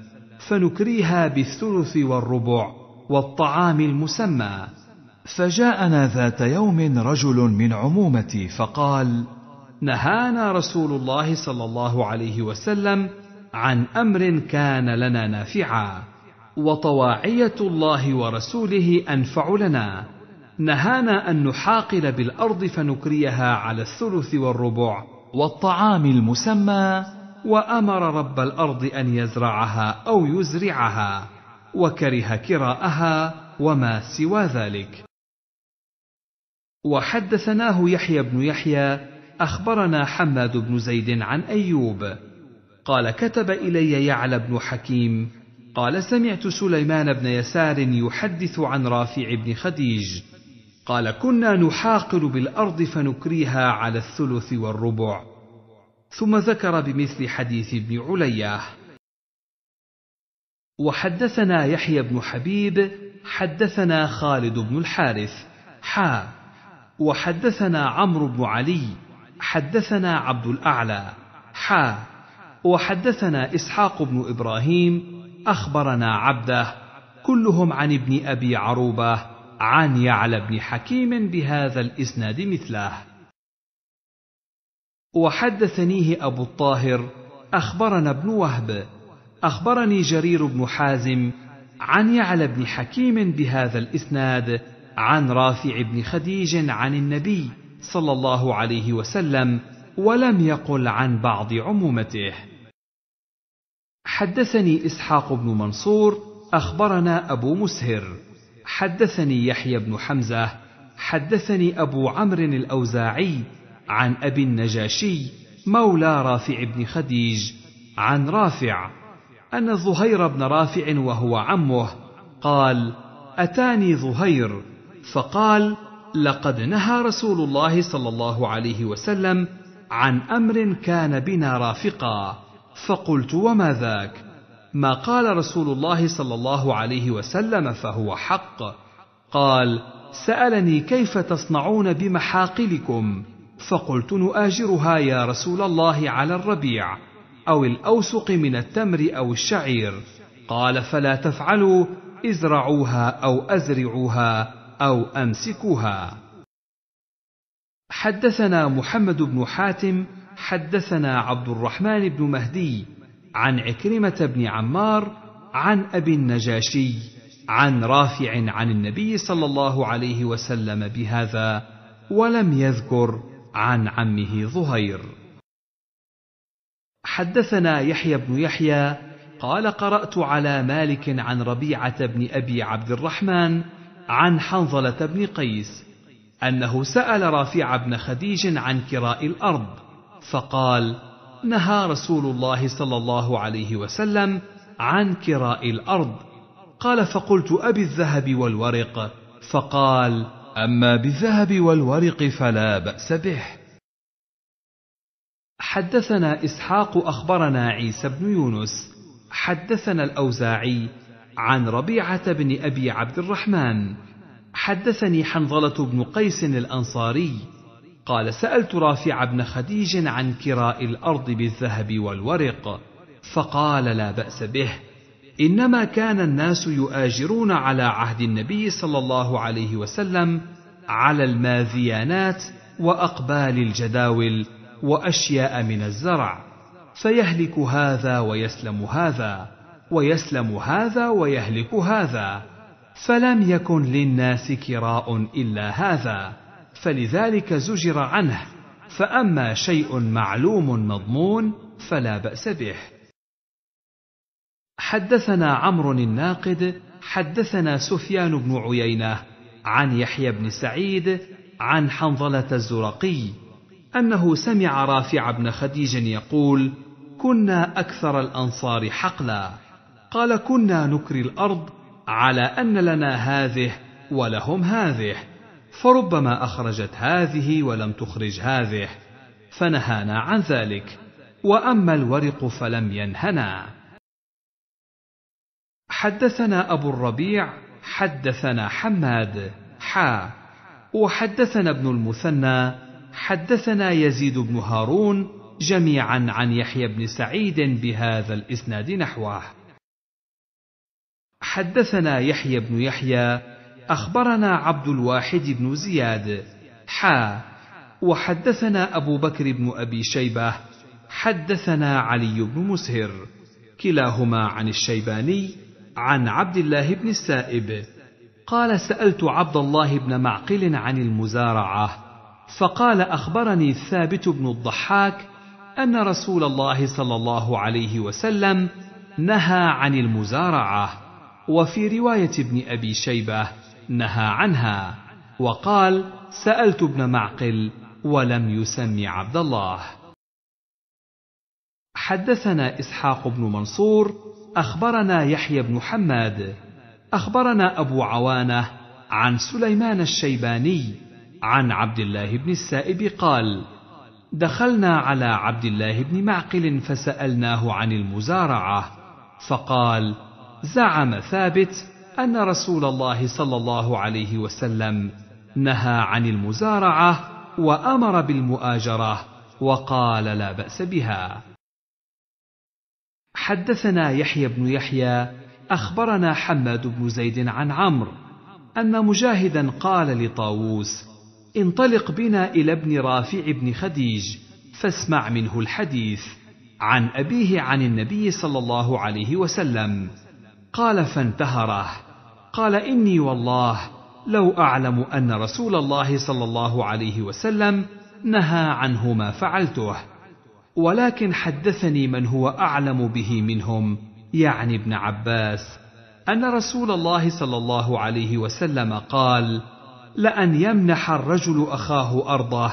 فنكريها بالثلث والربع والطعام المسمى فجاءنا ذات يوم رجل من عمومتي فقال نهانا رسول الله صلى الله عليه وسلم عن امر كان لنا نافعا وطواعيه الله ورسوله انفع لنا نهانا ان نحاقل بالارض فنكريها على الثلث والربع والطعام المسمى وامر رب الارض ان يزرعها او يزرعها وكره كراءها وما سوى ذلك وحدثناه يحيى بن يحيى اخبرنا حماد بن زيد عن ايوب قال كتب الي يعلى بن حكيم قال سمعت سليمان بن يسار يحدث عن رافع بن خديج قال كنا نحاقل بالارض فنكريها على الثلث والربع ثم ذكر بمثل حديث ابن علياه وحدثنا يحيى بن حبيب حدثنا خالد بن الحارث حا وحدثنا عمرو بن علي حدثنا عبد الاعلى حا وحدثنا اسحاق بن ابراهيم اخبرنا عبده كلهم عن ابن ابي عروبه عن يعلى بن حكيم بهذا الاسناد مثله وحدثنيه ابو الطاهر اخبرنا ابن وهب اخبرني جرير بن حازم عن يعلى بن حكيم بهذا الاسناد عن رافع بن خديج عن النبي صلى الله عليه وسلم ولم يقل عن بعض عمومته حدثني اسحاق بن منصور اخبرنا ابو مسهر حدثني يحيى بن حمزه حدثني ابو عمرو الاوزاعي عن ابي النجاشي مولى رافع بن خديج عن رافع ان زهير بن رافع وهو عمه قال اتاني زهير فقال لقد نهى رسول الله صلى الله عليه وسلم عن امر كان بنا رافقا فقلت وما ذاك ما قال رسول الله صلى الله عليه وسلم فهو حق قال سالني كيف تصنعون بمحاقلكم فقلت نؤاجرها يا رسول الله على الربيع او الاوسق من التمر او الشعير قال فلا تفعلوا ازرعوها او ازرعوها او امسكوها حدثنا محمد بن حاتم حدثنا عبد الرحمن بن مهدي عن عكرمه بن عمار عن ابي النجاشي عن رافع عن النبي صلى الله عليه وسلم بهذا ولم يذكر عن عمه ظهير حدثنا يحيى بن يحيى قال قرات على مالك عن ربيعه بن ابي عبد الرحمن عن حنظله بن قيس انه سال رافع بن خديج عن كراء الارض فقال نهى رسول الله صلى الله عليه وسلم عن كراء الارض قال فقلت ابي الذهب والورق فقال اما بالذهب والورق فلا باس به حدثنا اسحاق اخبرنا عيسى بن يونس حدثنا الاوزاعي عن ربيعه بن ابي عبد الرحمن حدثني حنظله بن قيس الانصاري قال سألت رافع بن خديج عن كراء الأرض بالذهب والورق فقال لا بأس به إنما كان الناس يؤاجرون على عهد النبي صلى الله عليه وسلم على الماذيانات وأقبال الجداول وأشياء من الزرع فيهلك هذا ويسلم هذا ويسلم هذا ويهلك هذا فلم يكن للناس كراء إلا هذا فلذلك زجر عنه فاما شيء معلوم مضمون فلا باس به حدثنا عمرو الناقد حدثنا سفيان بن عيينه عن يحيى بن سعيد عن حنظله الزرقي انه سمع رافع بن خديج يقول كنا اكثر الانصار حقلا قال كنا نكري الارض على ان لنا هذه ولهم هذه فربما اخرجت هذه ولم تخرج هذه فنهانا عن ذلك واما الورق فلم ينهنا حدثنا ابو الربيع حدثنا حماد حا وحدثنا ابن المثنى حدثنا يزيد بن هارون جميعا عن يحيى بن سعيد بهذا الاسناد نحوه حدثنا يحيى بن يحيى أخبرنا عبد الواحد بن زياد حا وحدثنا أبو بكر بن أبي شيبة حدثنا علي بن مسهر كلاهما عن الشيباني عن عبد الله بن السائب قال سألت عبد الله بن معقل عن المزارعة فقال أخبرني ثابت بن الضحاك أن رسول الله صلى الله عليه وسلم نهى عن المزارعة وفي رواية ابن أبي شيبة نهى عنها وقال سالت ابن معقل ولم يسمي عبد الله حدثنا اسحاق بن منصور اخبرنا يحيى بن حماد اخبرنا ابو عوانه عن سليمان الشيباني عن عبد الله بن السائب قال دخلنا على عبد الله بن معقل فسالناه عن المزارعه فقال زعم ثابت ان رسول الله صلى الله عليه وسلم نهى عن المزارعه وامر بالمؤاجره وقال لا باس بها حدثنا يحيى بن يحيى اخبرنا حماد بن زيد عن عمرو ان مجاهدا قال لطاووس انطلق بنا الى ابن رافع بن خديج فاسمع منه الحديث عن ابيه عن النبي صلى الله عليه وسلم قال فانتهره قال اني والله لو اعلم ان رسول الله صلى الله عليه وسلم نهى عنه ما فعلته ولكن حدثني من هو اعلم به منهم يعني ابن عباس ان رسول الله صلى الله عليه وسلم قال لان يمنح الرجل اخاه ارضه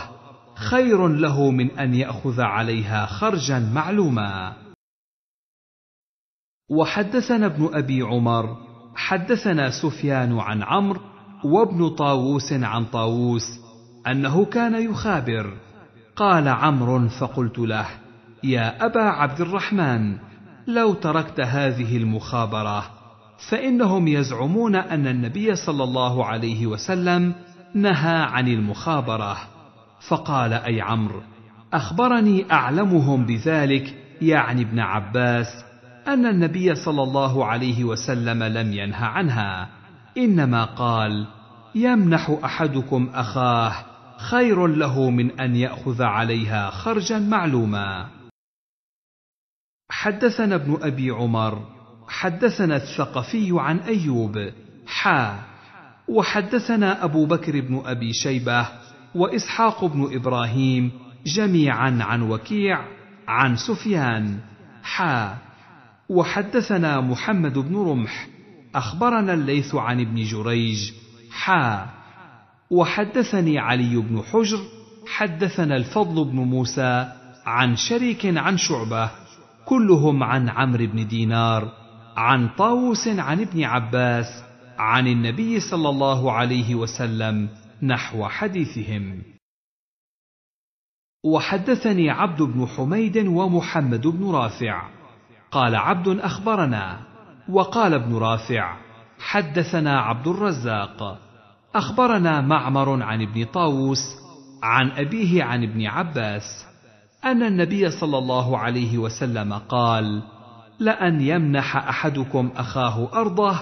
خير له من ان ياخذ عليها خرجا معلوما وحدثنا ابن ابي عمر حدثنا سفيان عن عمرو وابن طاووس عن طاووس انه كان يخابر قال عمرو فقلت له يا ابا عبد الرحمن لو تركت هذه المخابره فانهم يزعمون ان النبي صلى الله عليه وسلم نهى عن المخابره فقال اي عمرو اخبرني اعلمهم بذلك يعني ابن عباس ان النبي صلى الله عليه وسلم لم ينه عنها انما قال يمنح احدكم اخاه خير له من ان ياخذ عليها خرجا معلوما حدثنا ابن ابي عمر حدثنا الثقفي عن ايوب حا وحدثنا ابو بكر بن ابي شيبه واسحاق بن ابراهيم جميعا عن وكيع عن سفيان حا وحدثنا محمد بن رمح اخبرنا الليث عن ابن جريج حا وحدثني علي بن حجر حدثنا الفضل بن موسى عن شريك عن شعبه كلهم عن عمرو بن دينار عن طاووس عن ابن عباس عن النبي صلى الله عليه وسلم نحو حديثهم وحدثني عبد بن حميد ومحمد بن رافع قال عبد اخبرنا وقال ابن رافع حدثنا عبد الرزاق اخبرنا معمر عن ابن طاووس عن ابيه عن ابن عباس ان النبي صلى الله عليه وسلم قال لان يمنح احدكم اخاه ارضه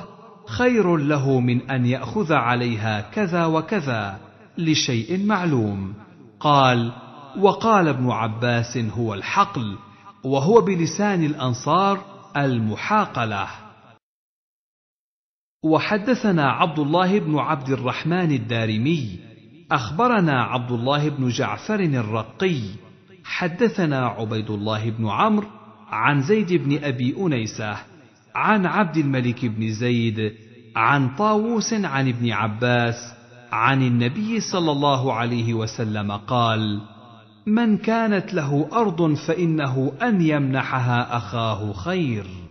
خير له من ان ياخذ عليها كذا وكذا لشيء معلوم قال وقال ابن عباس هو الحقل وهو بلسان الانصار المحاقله وحدثنا عبد الله بن عبد الرحمن الدارمي اخبرنا عبد الله بن جعفر الرقي حدثنا عبيد الله بن عمرو عن زيد بن ابي انيسه عن عبد الملك بن زيد عن طاووس عن ابن عباس عن النبي صلى الله عليه وسلم قال من كانت له ارض فانه ان يمنحها اخاه خير